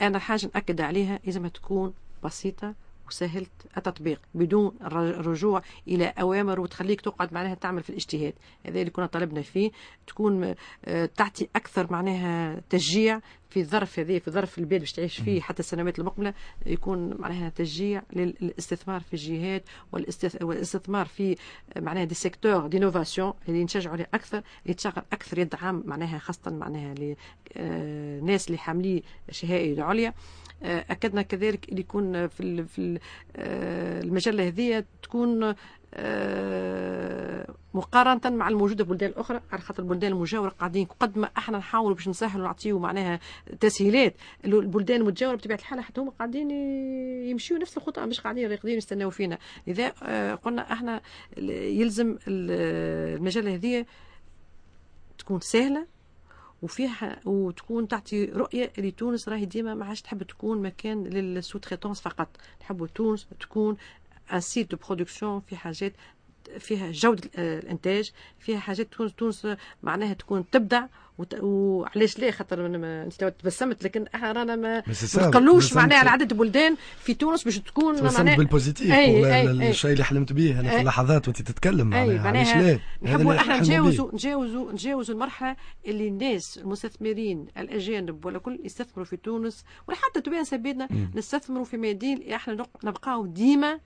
انا حاجه ناكد عليها ما تكون بسيطه وسهلت التطبيق بدون رجوع الى اوامر وتخليك تقعد معناها تعمل في الاجتهاد هذا اللي كنا طلبنا فيه تكون آه، تعطي اكثر معناها تشجيع في الظرف هذا في ظرف البيت باش تعيش فيه حتى السنوات المقبله يكون معناها تشجيع للاستثمار في الجهات والاستثمار في آه، معناها دي سيكتور دينوفاسيون اللي نشجعوا عليه اكثر اللي تشغل اكثر يدعم معناها خاصه معناها للناس آه، اللي حاملين شهائد عليا آه، اكدنا كذلك اللي يكون في في آه، المجله هذه تكون آه، مقارنة مع الموجودة في البلدان الأخرى على خاطر البلدان المجاورة قاعدين قد ما احنا نحاولوا باش نسهلوا ونعطيوا معناها تسهيلات البلدان المتجاورة بطبيعة الحال حتى هما قاعدين يمشيوا نفس الخطأ مش قاعدين راقدين يستناو فينا إذا قلنا احنا يلزم المجلة هذه تكون سهلة وفيها وتكون تعطي رؤيه لتونس راهي ديما ما عادش تحب تكون مكان للسوتريتونس فقط نحب تونس تكون ان سيت دو برودكسيون في حاجات فيها جودة الإنتاج فيها حاجات تكون تونس معناها تكون تبدع وت... وعلاش ليه خاطر ما... تبسمت لكن احنا رانا ما نقلوش معناها على عدد بلدان في تونس باش تكون تبسمت بالبوزيتيف الشيء اللي حلمت به انا في اللحظات وانت تتكلم معناها علاش ليه نحبوا احنا نتجاوزوا نتجاوزوا نتجاوزوا المرحله اللي الناس المستثمرين الاجانب ولا كل يستثمروا في تونس ولا حتى تونس سبيدنا نستثمروا في ميادين احنا نبقاو ديما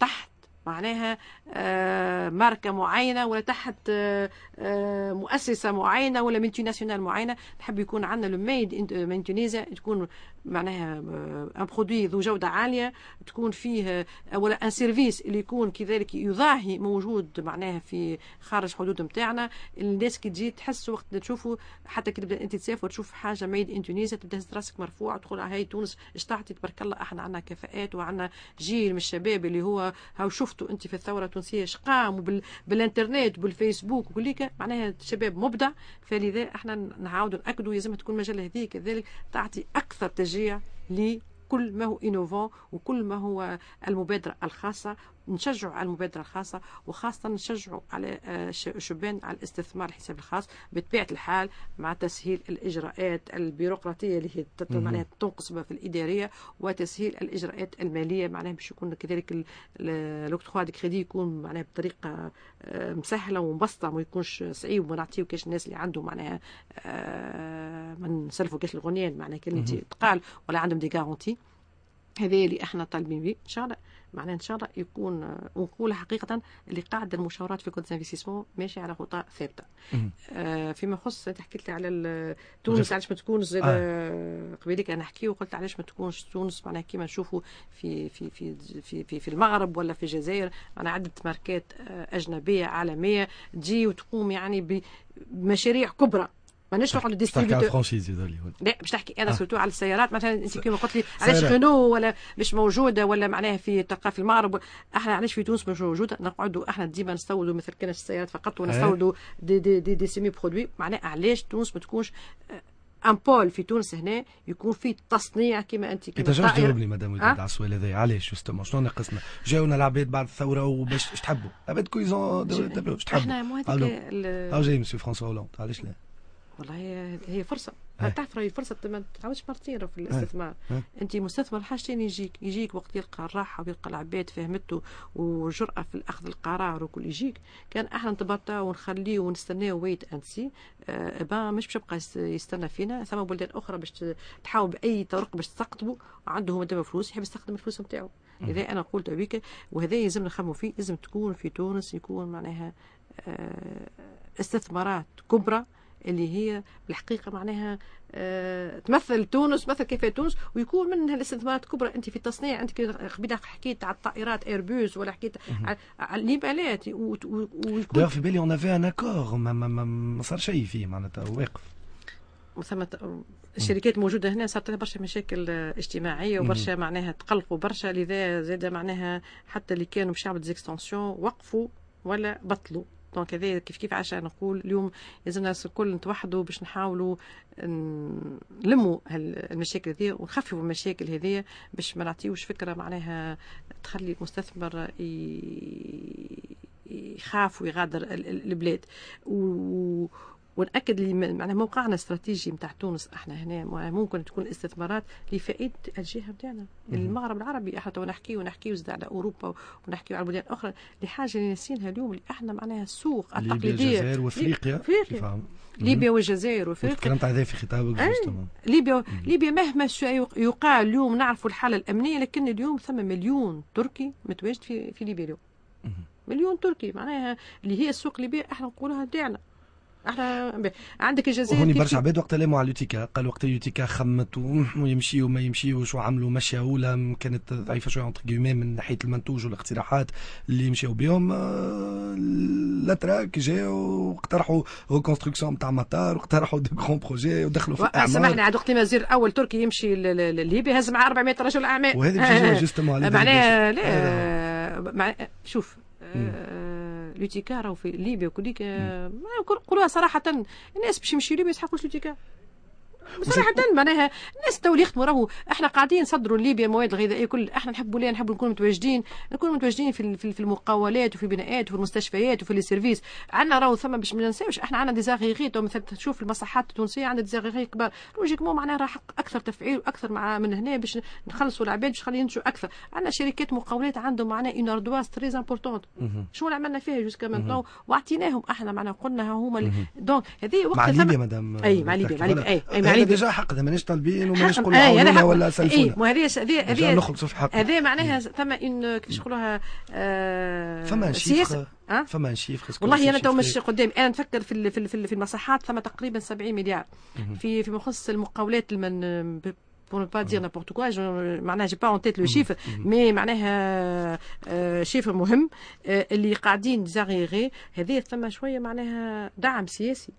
تحت معناها آه، ماركة معينة ولا تحت آه، آه، مؤسسة معينة ولا مينتي ناسيونال معينة نحب يكون عندنا لو ميد تكون معناها ان آه، برودوي ذو جوده عاليه تكون فيه آه، ولا ان سيرفيس اللي يكون كذلك يضاهي موجود معناها في خارج حدود نتاعنا الناس كي تجي تحس وقت تشوفوا حتى كي تبدا انت تسافر تشوف حاجه ميد ان تونيزيا تبدا تهز راسك مرفوع تقول آه، هاي تونس اش تعطي تبارك الله احنا عندنا كفاءات وعندنا جيل من الشباب اللي هو هاو شفتوا انت في الثوره التونسيه اش قام بالانترنت وبالفيسبوك وكل معناها شباب مبدع فلذا احنا نعاودوا ناكدوا لازم تكون المجله هذه كذلك تعطي اكثر تجربة تشجيع لكل ما هو انوفون وكل ما هو المبادرة الخاصة نشجعوا على المبادره الخاصه وخاصه نشجعوا على آه، شبان على الاستثمار الحساب الخاص بطبيعه الحال مع تسهيل الاجراءات البيروقراطيه اللي هي معناها تنقص في الاداريه وتسهيل الاجراءات الماليه معناها باش يكون كذلك لوكتخوا دي كريدي يكون معناها بطريقه آه، مسهله ومبسطه ما يكونش صعيب ونعطيو كاش الناس اللي عندهم معناها آه، ما نسلفوا كاش الغنيان معناها كلمه تقال ولا عندهم دي غارونتي هذا اللي احنا طالبين به ان شاء الله معناها ان شاء الله يكون ونقول حقيقه اللي قاعد المشاورات في كود انفستيسمون ماشي على خطى ثابته آه فيما يخص انت حكيت لي على تونس علاش ما تكونش آه. آه، قبيلك انا حكي وقلت علاش ما تكونش تونس معناها كيما نشوفوا في في في في في, في المغرب ولا في الجزائر انا عده ماركات آه، اجنبيه عالميه تجي وتقوم يعني بمشاريع كبرى ماناش نروح للديستريبيوتور تحكي على الفرانشيز لا باش تحكي انا آه. سولتو على السيارات مثلا انت كيما قلت لي علاش رينو ولا مش موجوده ولا معناها في تلقاها في المعرب احنا علاش في تونس مش موجوده نقعدوا احنا ديما نستوردوا مثل كان السيارات فقط ونستوردوا دي دي دي, دي سيمي برودوي معناها علاش تونس ما تكونش آه، ان بول في تونس هنا يكون في تصنيع كما انت كما انت تجاوبني مدام وليد على آه؟ السؤال هذا علاش جوستومون شنو ناقصنا؟ جاونا العباد بعد الثوره وباش تحبوا؟ العباد كويزون ايش تحبوا؟ احنا هاو جاي مسيو فرانسوا هولوند علاش لا؟ والله هي, هي فرصه إيه. تعرف راهي فرصه ما تعاودش مرتين في إيه. الاستثمار إيه. انت مستثمر حاجتين يجيك يجيك وقت يلقى الراحه ويلقى العباد فهمته وجرأه في اخذ القرار وكل يجيك كان احنا نتبطى ونخليه ونستناه ويت اند سي آه با مش باش يبقى يستنى فينا ثم بلدان اخرى باش تحاول باي طرق باش تستقطبه عنده مادام فلوس يحب يستخدم الفلوس نتاعو اذا انا قلت بك وهذا لازم نخمو فيه لازم تكون في تونس يكون معناها آه استثمارات كبرى اللي هي بالحقيقه معناها آه، تمثل تونس مثل كيف تونس ويكون منها الاستثمارات الكبرى انت في التصنيع عندك قبيله حكيت على الطائرات ايربوس ولا حكيت على ليبالات ويكون في بالي اون افي ان اكور ما, صار شيء فيه معناتها واقف ثم الشركات موجوده هنا صارت لها برشا مشاكل اجتماعيه وبرشا معناها تقلقوا برشا لذا زاد معناها حتى اللي كانوا مش شعب زيكستونسيون وقفوا ولا بطلوا دونك هذا كيف كيف عشان نقول اليوم لازمنا الناس الكل نتوحدوا باش نحاولوا نلموا المشاكل هذه ونخففوا المشاكل هذه باش ما نعطيوش فكره معناها تخلي المستثمر يخاف ويغادر البلاد و ونأكد لي معناها موقعنا الاستراتيجي نتاع تونس احنا هنا ممكن تكون استثمارات لفائدة الجهة نتاعنا المغرب العربي احنا ونحكي ونحكي على اوروبا ونحكي على بلدان اخرى لحاجة اللي ناسينها اليوم اللي احنا معناها السوق التقليدية ليبيا الجزائر وافريقيا ليبيا والجزائر وافريقيا تكلمت على في خطابك إيه. ليبيا ليبيا مهما يقال اليوم نعرفوا الحالة الأمنية لكن اليوم ثم مليون تركي متواجد في في ليبيا اليوم مليون تركي معناها اللي هي السوق الليبية احنا نقولها تاعنا احنا بي. عندك الجزائر هوني برشا عباد وقت لاموا على اليوتيكا قال وقت اليوتيكا خمت ويمشي وما يمشيوش وعملوا مشية أولى كانت ضعيفة شوية اونتر من ناحية المنتوج والاقتراحات اللي مشاو بهم الاتراك آه، جاو واقترحوا ريكونستركسيون نتاع مطار واقترحوا دي كرون بروجي ودخلوا في الأعمال آه، سامحني عاد وقت الوزير الأول تركي يمشي لليبيا هز معاه 400 رجل أعمال وهذه معناها لا شوف لوتيكا راهو في ليبيا وكليك نقولوها آه، صراحه الناس باش يمشي ليبيا يسحقوش لوتيكا وصراحه معناها الناس تو اللي يخدموا راهو احنا قاعدين نصدروا ليبيا المواد الغذائيه كل احنا نحبوا ليه نحبوا نكونوا متواجدين نكونوا متواجدين في في المقاولات وفي البناءات وفي المستشفيات وفي السيرفيس عندنا راهو ثم باش ما ننساوش احنا عندنا ديزاغيغي تشوف المصحات التونسيه عندها ديزاغيغي كبار لوجيكمون معناها راح اكثر تفعيل واكثر مع من هنا باش نخلصوا العباد باش خلينا ينتجوا اكثر عندنا شركات مقاولات عندهم معناها اون اردواز تري امبورتونت شنو اللي عملنا فيها جوسكا مانتون واعطيناهم احنا معناها قلنا هما دونك هذه وقت مع ليبيا مدام اي مع ليبيا مع ليبيا اي مع انا ديجا حقد مانيش طالبين ومانيش نقولوا آه، عاونونا ولا سلفونا ما إيه، هذه هذه نخلصوا في حقنا هذه معناها إيه. ثم ان كيفاش نقولوها آه، فما شيخ آه؟ فما شيف والله انا تو مش قدامي انا نفكر في في في المساحات ثم تقريبا 70 مليار في فيما يخص المقاولات المن pour ne pas dire n'importe quoi, je معناها j'ai pas en tête le chiffre, mais معناها شيفر مهم اللي قاعدين ديزاغيغي هذه ثم شويه معناها دعم سياسي.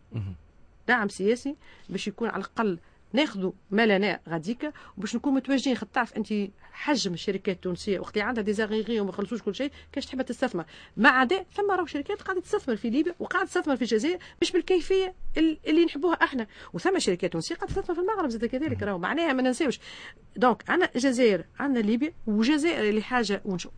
دعم سياسي باش يكون على الاقل ناخذوا ما لنا غاديك وباش نكون متواجدين خاطر تعرف انت حجم الشركات التونسيه وقت اللي عندها ديزاغيغي وما خلصوش كل شيء كاش تحب تستثمر ما عدا ثم راهو شركات قاعده تستثمر في ليبيا وقاعده تستثمر في الجزائر مش بالكيفيه اللي نحبوها احنا وثم شركات تونسيه قاعده تستثمر في المغرب زاد كذلك راهو معناها ما ننساوش دونك عندنا الجزائر عندنا ليبيا والجزائر اللي حاجه ونشوف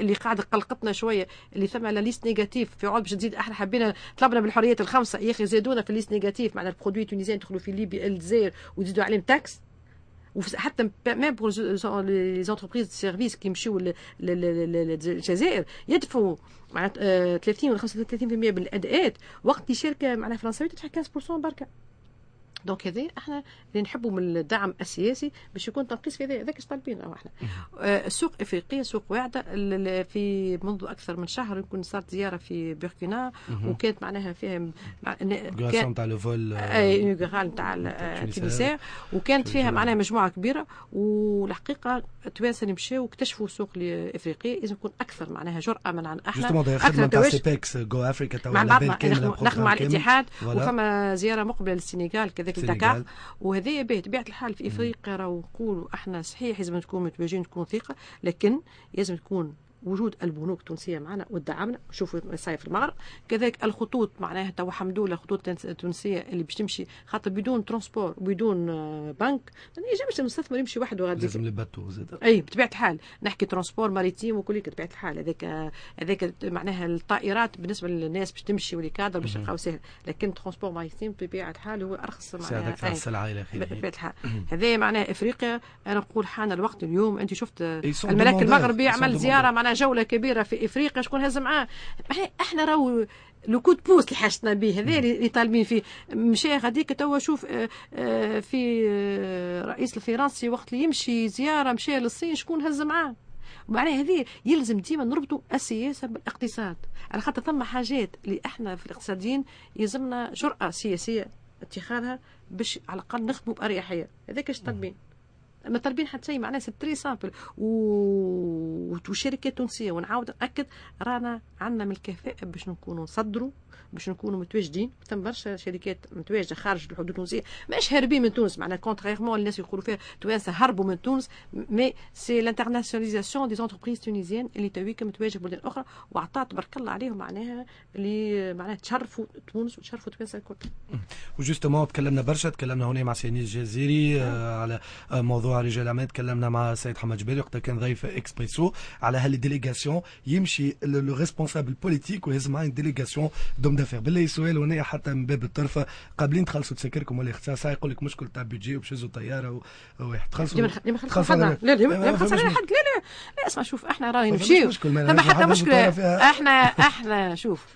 اللي قاعد قلقتنا شويه اللي ثم على ليست نيجاتيف في عود باش تزيد احنا حبينا طلبنا بالحريات الخمسه يا اخي زادونا في ليست نيجاتيف معنا البرودوي التونيزيان يدخلوا في ليبيا الجزائر ويزيدوا عليهم تاكس وحتى ميم بور لي زونتربريز سيرفيس كي يمشيو للجزائر يدفعوا معناتها 30 آه، ولا 35% من الاداءات وقت شركه معناها فرنساويه تدفع 15% بركه دونك هذا احنا اللي نحبوا من الدعم السياسي باش يكون تنقيص في هذاك طالبين احنا السوق الافريقيه سوق واعده في منذ اكثر من شهر يكون صارت زياره في بيركينا mhm. وكانت معناها فيها كان تاع لو فول انوغرال تاع التونسير وكانت فيها معناها مجموعه كبيره والحقيقه توانسه اللي مشاو واكتشفوا السوق الافريقيه لازم يكون اكثر معناها جراه من عن احنا اكثر افريكا مع بعضنا نخدموا مع الاتحاد وفما زياره مقبله للسنغال كذا الدكار وهذا به طبيعه الحال في افريقيا راهو نقولوا احنا صحيح لازم تكون متواجدين تكون ثقه لكن لازم تكون وجود البنوك التونسيه معنا ودعمنا شوفوا صاير في المغرب كذلك الخطوط معناها توا الحمد لله الخطوط التونسيه اللي باش تمشي خاطر بدون ترونسبور وبدون بنك ما ينجمش المستثمر يمشي وحده غادي لازم لباتو زاد اي بطبيعه الحال نحكي ترونسبور ماريتيم وكل بطبيعه الحال هذاك هذاك معناها الطائرات بالنسبه للناس باش تمشي ولي كادر باش تلقاو سهل لكن ترونسبور ماريتيم بطبيعه الحال هو ارخص معناها تاع السلعه الى اخره بطبيعه الحال هذا معناها افريقيا انا نقول حان الوقت اليوم انت شفت الملاك المغربي عمل زياره معناها جوله كبيره في افريقيا شكون هز معاه احنا راهو لو كود بوس اللي حاجتنا به هذا اللي طالبين فيه مشى غاديك توا شوف آه، آه، في الرئيس آه، الفرنسي وقت اللي يمشي زياره مشى للصين شكون هز معاه معناها هذه يلزم ديما نربطوا السياسه بالاقتصاد على خاطر ثم حاجات اللي احنا في الاقتصاديين يلزمنا جراه سياسيه اتخاذها باش على الاقل نخدموا باريحيه هذاك اش طالبين ما طالبين حتى شيء معناها سي تري سامبل وشركه تونسيه ونعاود ناكد رانا عندنا من الكفاءه باش نكونوا نصدروا باش نكونوا متواجدين ثم برشا شركات متواجده خارج الحدود التونسيه ماش هاربين من تونس معناها كونتريرمون الناس يقولوا فيها توانسه هربوا من تونس مي سي لانترناسيوناليزاسيون دي زونتربريز تونيزيان اللي تويك متواجده بلدان اخرى وعطات تبارك الله عليهم معناها اللي معناها تشرفوا تونس وتشرفوا توانسه الكل mm. وجوستومون تكلمنا برشا تكلمنا هنا مع سي الجزيري آه، على آه، موضوع رجال اعمال تكلمنا مع السيد حمد جبالي وقتها كان ضيف اكسبريسو على هالديليغاسيون يمشي لو ريسبونسابل بوليتيك ويهز معاه ديليغاسيون دوم دافير بالله سؤال هنا حتى من باب الطرفه قابلين تخلصوا تسكركم ولا اختصاص يقول لك مشكل تاع بيجي وبشزوا طياره و... تخلصوا تخلصوا لا لا لا حد لا لا لا اسمع شوف احنا راهي نمشيو فما حتى مشكله آه. احنا احنا شوف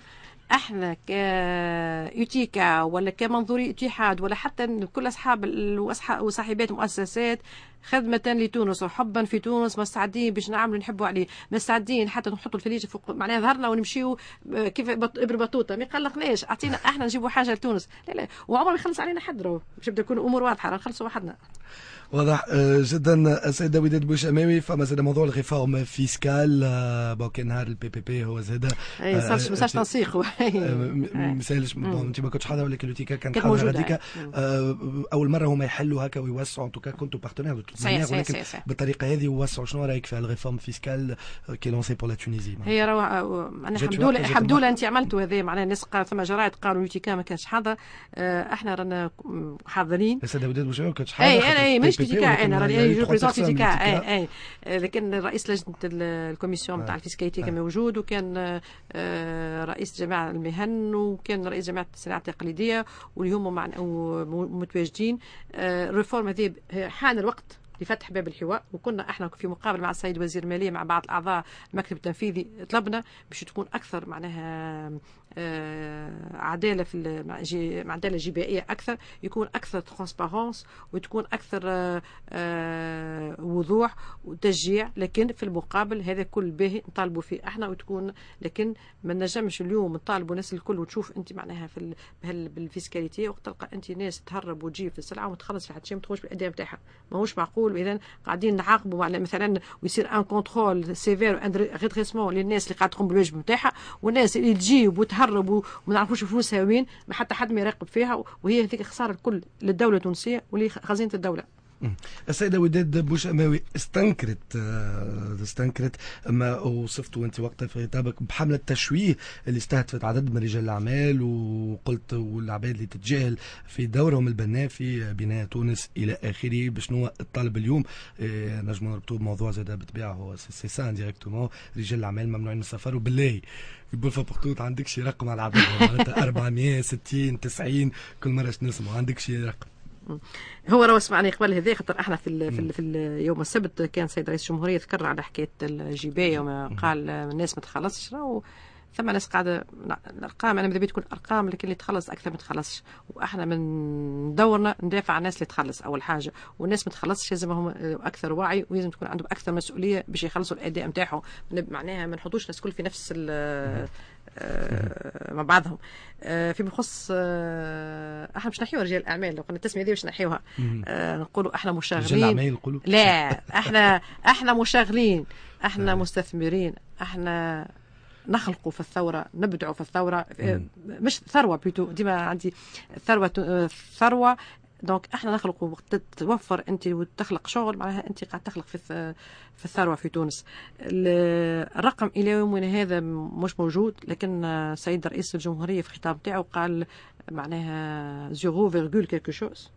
احنا كيوتيكا ولا كمنظوري اتحاد ولا حتى كل اصحاب وصاحبات مؤسسات خدمة لتونس وحبا في تونس مستعدين باش نعملوا نحبوا عليه مستعدين حتى نحطوا الفليجة فوق معناها ظهرنا ونمشيو آه، كيف ابن ابر بطوطة ما يقلقناش اعطينا احنا نجيبوا حاجة لتونس لا لا وعمر ما يخلص علينا حد راهو باش تبدا تكون الامور واضحة نخلصوا وحدنا واضح آه، جدا السيده آه، وداد بوشماوي فما زاد موضوع الريفورم فيسكال كان نهار البي بي بي هو زاد صارش ما صارش تنسيق ما سالش انت ما كنتش حاضر ولكن لوتيكا كانت حاضره هذيك اول مره هما يحلوا هكا ويوسعوا ان توكا كنتوا بارتنير صحيح صحيح ولكن صحيح بالطريقه هذه وسعوا شنو رايك في الريفورم فيسكال كي لونسي بور لا تونيزي هي راه انا الحمد لله الحمد لله انت عملتوا هذا معناها الناس ثم جرائد قالوا انت كان ما كانش حاضر آه، احنا رانا حاضرين بس هذا وداد ما كانش حاضر إيه، إيه، إيه، يعني اي انا اي مانيش كيتيكا انا راني جو بريزون اي اي لكن رئيس لجنه الكوميسيون نتاع آه. الفيسكاليتي كان آه. موجود وكان رئيس جماعه المهن وكان رئيس جماعه الصناعه التقليديه واللي واليوم متواجدين الريفورم هذه حان الوقت لفتح باب الحوار وكنا احنا في مقابله مع السيد وزير الماليه مع بعض الاعضاء المكتب التنفيذي طلبنا باش تكون اكثر معناها آه، عداله في عداله جبائيه اكثر يكون اكثر ترونسبارونس وتكون اكثر آه، آه، وضوح وتشجيع لكن في المقابل هذا كل باهي نطالبوا فيه احنا وتكون لكن ما نجمش اليوم نطالبوا الناس الكل وتشوف انت معناها في بالفيسكاليتي وقت تلقى انت ناس تهرب وتجيب في السلعه وتخلص في حد شيء ما تخرجش بالاداء نتاعها ماهوش معقول نقولوا اذا قاعدين نعاقبوا على مثلا ويصير ان كونترول سيفير ريتريسمون للناس اللي قاعده تقوم بالواجب نتاعها والناس اللي تجي وتهرب وما نعرفوش فلوسها وين ما حتى حد ما يراقب فيها وهي هذيك خساره الكل للدوله التونسيه ولخزينه الدوله السيده وداد بوش اماوي استنكرت آه، استنكرت ما وصفته انت وقتها في خطابك بحمله تشويه اللي استهدفت عدد من رجال الاعمال وقلت والعباد اللي تتجاهل في دورهم البناء في بناء تونس الى اخره بشنو الطلب اليوم آه، نجم نربطوه بموضوع زاد بالطبيعة هو سي سان ديريكتومون رجال الاعمال ممنوعين من السفر وبالله بولفا بخطوط عندك شي رقم على العباد معناتها 460 90 كل مره نسمع عندك شي رقم هو راه سمعني قبل هذا خاطر احنا في في, في يوم السبت كان سيد رئيس الجمهوريه ذكر على حكايه الجبايه وما قال الناس ما تخلصش راهو ثم ناس قاعده الارقام انا ماذا تكون ارقام لكن اللي تخلص اكثر ما تخلصش واحنا من دورنا ندافع عن الناس اللي تخلص اول حاجه والناس ما تخلصش لازمهم اكثر وعي ولازم تكون عندهم اكثر مسؤوليه باش يخلصوا الاداء نتاعهم معناها ما نحطوش الناس الكل في نفس آه، مع بعضهم آه، فيما يخص آه، احنا مش نحيو رجال الاعمال لو قلنا التسميه هذه باش نحيوها نقولوا احنا مشاغلين لا احنا احنا مشاغلين احنا نعم. مستثمرين احنا نخلقوا في الثورة نبدعوا في الثورة مش ثروة بيتو ديما عندي ثروة ثروة دونك احنا نخلق وقت تتوفر انت وتخلق شغل معناها انت قاعد تخلق في في الثروه في تونس الرقم الى يومنا هذا مش موجود لكن السيد رئيس الجمهوريه في خطاب تاعو قال معناها زيرو فيرغول كيلكو شوز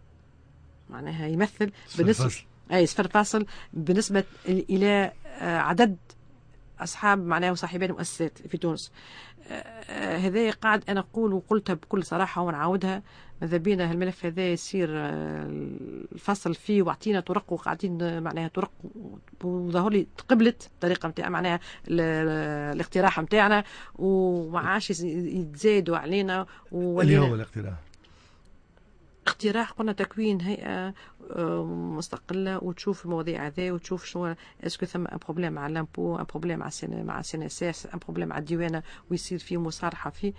معناها يمثل بالنسبه اي صفر فاصل بالنسبه الى عدد اصحاب معناها وصاحبين مؤسسات في تونس آه، آه، هذا قاعد انا اقول وقلتها بكل صراحه ونعاودها ماذا بينا هالملف هذا يصير آه، الفصل فيه واعطينا طرق وقاعدين آه، معناها طرق وظهر لي تقبلت الطريقه نتاع معناها آه، الاقتراح نتاعنا وما عادش يتزايدوا علينا اللي هو الاقتراح اقتراح قلنا تكوين هيئه آه، مستقله وتشوف المواضيع هذه وتشوف شنو اسكو ثم ان بروبليم مع لامبو ان بروبليم مع سين مع سين اس اس ان بروبليم مع الديوانه ويصير فيه مصارحه فيه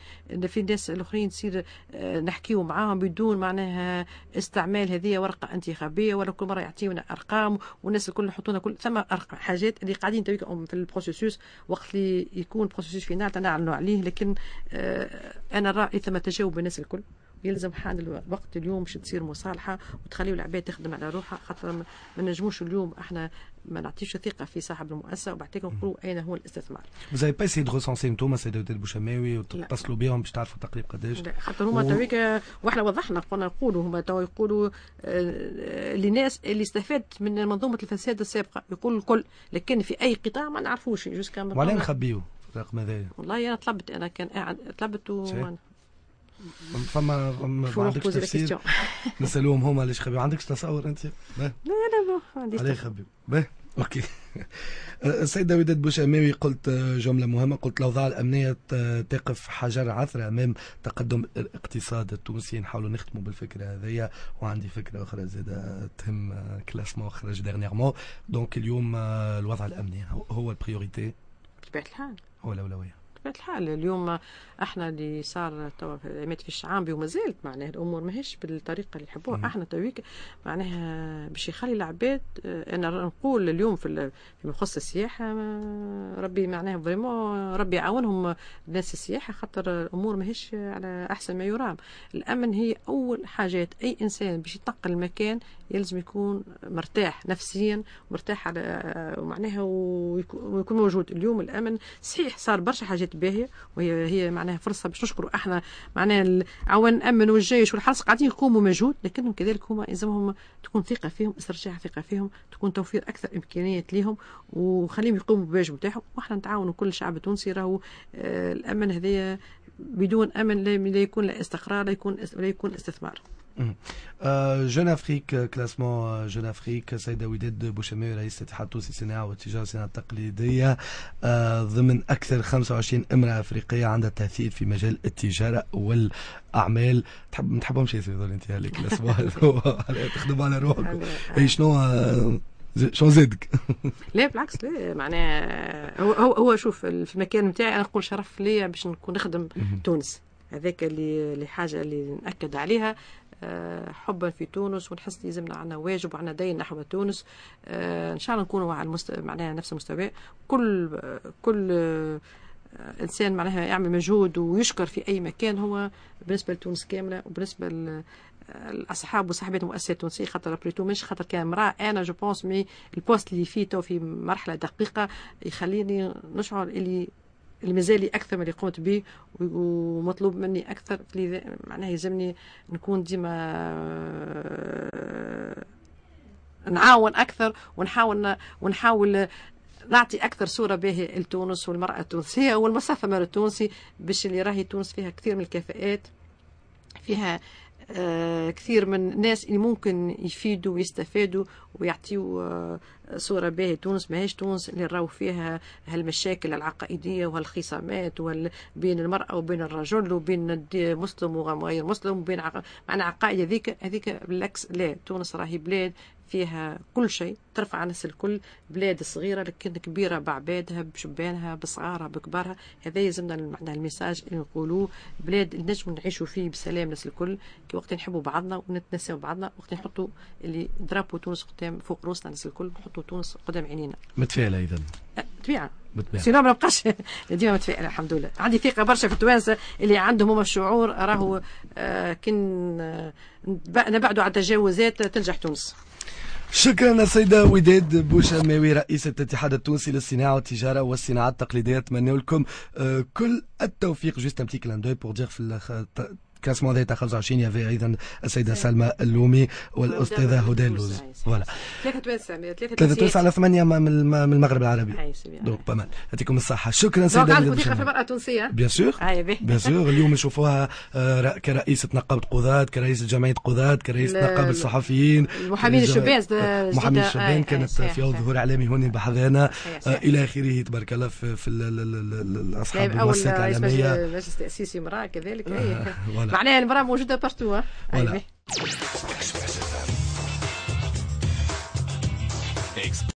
في ناس الاخرين تصير آه، نحكيو معاهم بدون معناها استعمال هذه ورقه انتخابيه ولا كل مره يعطيونا ارقام والناس الكل يحطونا كل ثم حاجات اللي قاعدين في البروسيسوس وقت اللي يكون بروسيسوس فينال تنعلنوا عليه لكن آه، انا رايي ثم تجاوب الناس الكل يلزم حان الوقت اليوم باش تصير مصالحه وتخليوا العباد تخدم على روحها خاطر ما نجموش اليوم احنا ما نعطيش ثقه في صاحب المؤسسه وبعدين نقولوا اين هو الاستثمار. Vous avez pas essayé de recenser نتوما سيدات البوشماوي وتتصلوا بهم باش تعرفوا تقريبا قداش؟ لا خاطر هما تويك واحنا وضحنا قلنا نقولوا هما تو يقولوا آه، آه، لناس اللي استفادت من منظومه الفساد السابقه يقول الكل لكن في اي قطاع ما نعرفوش جوسكا وعلاه نخبيو؟ الرقم هذا والله انا طلبت انا كان قاعد طلبت و فما فما عندكش تفسير نسالوهم هما ليش خبي عندك تصور انت؟ لا لا ما عنديش عليه خبي باهي اوكي السيدة وداد أمامي قلت آه، جملة مهمة قلت الأوضاع الأمنية تقف حجر عثرة أمام تقدم الاقتصاد التونسي نحاولوا نختموا بالفكرة هذه وعندي فكرة أخرى زادة تهم كلاسمون خرج ديرنيغمون دونك اليوم آه، الوضع الأمني هو البريوريتي بطبيعة الحال هو الأولوية بطبيعه الحال اليوم احنا اللي صار توا عماد في الشعامبي وما زالت معناها الامور ماهيش بالطريقه اللي يحبوها احنا تويك معناها باش يخلي العباد انا نقول اليوم في فيما يخص السياحه ربي معناها فريمون ربي يعاونهم ناس السياحه خاطر الامور ماهيش على احسن ما يرام الامن هي اول حاجات اي انسان باش يتنقل المكان يلزم يكون مرتاح نفسيا مرتاح على آه، ومعناها ويكون موجود اليوم الامن صحيح صار برشا حاجات باهيه وهي هي معناها فرصه باش نشكروا احنا معناها عوان الامن والجيش والحرس قاعدين يقوموا مجهود لكنهم كذلك هما يلزمهم تكون ثقه فيهم استرجاع ثقه فيهم تكون توفير اكثر امكانيات ليهم وخليهم يقوموا بواجب نتاعهم واحنا نتعاونوا كل الشعب التونسي راهو آه، الامن هذايا بدون امن لا يكون لا استقرار لا يكون لا يكون استثمار جون افريك كلاسمون جون افريك سيد وداد بوشامي رئيس الاتحاد التونسي للصناعه والتجاره والصناعه التقليديه ضمن اكثر 25 امراه افريقيه عندها تاثير في مجال التجاره والاعمال تحب ما تحبهمش هذول انت هذيك تخدم على روحك اي شنو آه، شنو زادك؟ لا بالعكس لا معناها هو هو, هو شوف في المكان نتاعي انا نقول شرف ليا باش نكون نخدم تونس هذاك اللي اللي حاجه اللي ناكد عليها آه، حبا في تونس ونحس لازمنا عندنا واجب وعندنا دين نحو تونس آه، ان شاء الله نكونوا على معناها نفس المستوى كل كل آه، انسان معناها يعمل مجهود ويشكر في اي مكان هو بالنسبه لتونس كامله وبالنسبه ل... الاصحاب وصاحبات المؤسسات التونسيه خاطر ابريتو مش خاطر كان امراه انا جو بونس مي البوست اللي فيه تو في مرحله دقيقه يخليني نشعر اللي المزالي اكثر من اللي قمت به ومطلوب مني اكثر معناها يلزمني نكون ديما آه، نعاون اكثر ونحاول ونحاول نعطي اكثر صوره باهيه لتونس والمراه التونسيه والمستثمر التونسي باش اللي راهي تونس فيها كثير من الكفاءات فيها آه، كثير من الناس اللي ممكن يفيدوا ويستفادوا ويعطيوا آه، صورة باهية تونس ماهيش تونس اللي راو فيها هالمشاكل العقائدية والخصامات وال... بين المرأة وبين الرجل وبين مسلم وغير مسلم وبين عق... معنى عقائد هذيك هذيك بالعكس لا تونس راهي بلاد فيها كل شيء ترفع على الناس الكل بلاد صغيره لكن كبيره بعبادها بشبانها بصغارها بكبارها هذا يلزمنا معناها الميساج اللي نقولوه بلاد نجم نعيشوا فيه بسلام الناس الكل كي وقت نحبوا بعضنا ونتنساو بعضنا وقت نحطوا اللي درابو تونس قدام فوق روسنا الناس الكل نحطوا تونس قدام عينينا متفائله اذا أه، طبيعه بالطبع سينو ما نبقاش ديما متفائل الحمد لله عندي ثقه برشا في التوانسه اللي عندهم هما الشعور راهو آه، كن آه، نبعدوا على التجاوزات تنجح تونس شكرا السيدة وداد بوشماوي رئيس الاتحاد التونسي للصناعة والتجارة والصناعات التقليدية أتمنى لكم آه، كل التوفيق جوست ان بلان دوي بور دير في كاس مونديال تاع 25 يافي ايضا السيده سلمى اللومي والاستاذه هدى اللوز فوالا ثلاثه توانسه ثلاثه توانسه على ثمانيه من المغرب العربي دونك بامان يعطيكم الصحه شكرا سيده دونك عندكم المراه التونسيه بيان سور آه، بيان سور اليوم نشوفوها آه، كرئيسه نقابه قضاة كرئيسه جمعيه قضاة كرئيسه نقابه الصحفيين محامين الشبان آه، محامين الشبان كانت في ظهور اعلامي هنا بحذانا الى اخره تبارك الله في اصحاب طيب، المؤسسات الاعلاميه مجلس تاسيسي امراه كذلك Ah, on joue de partout. hein.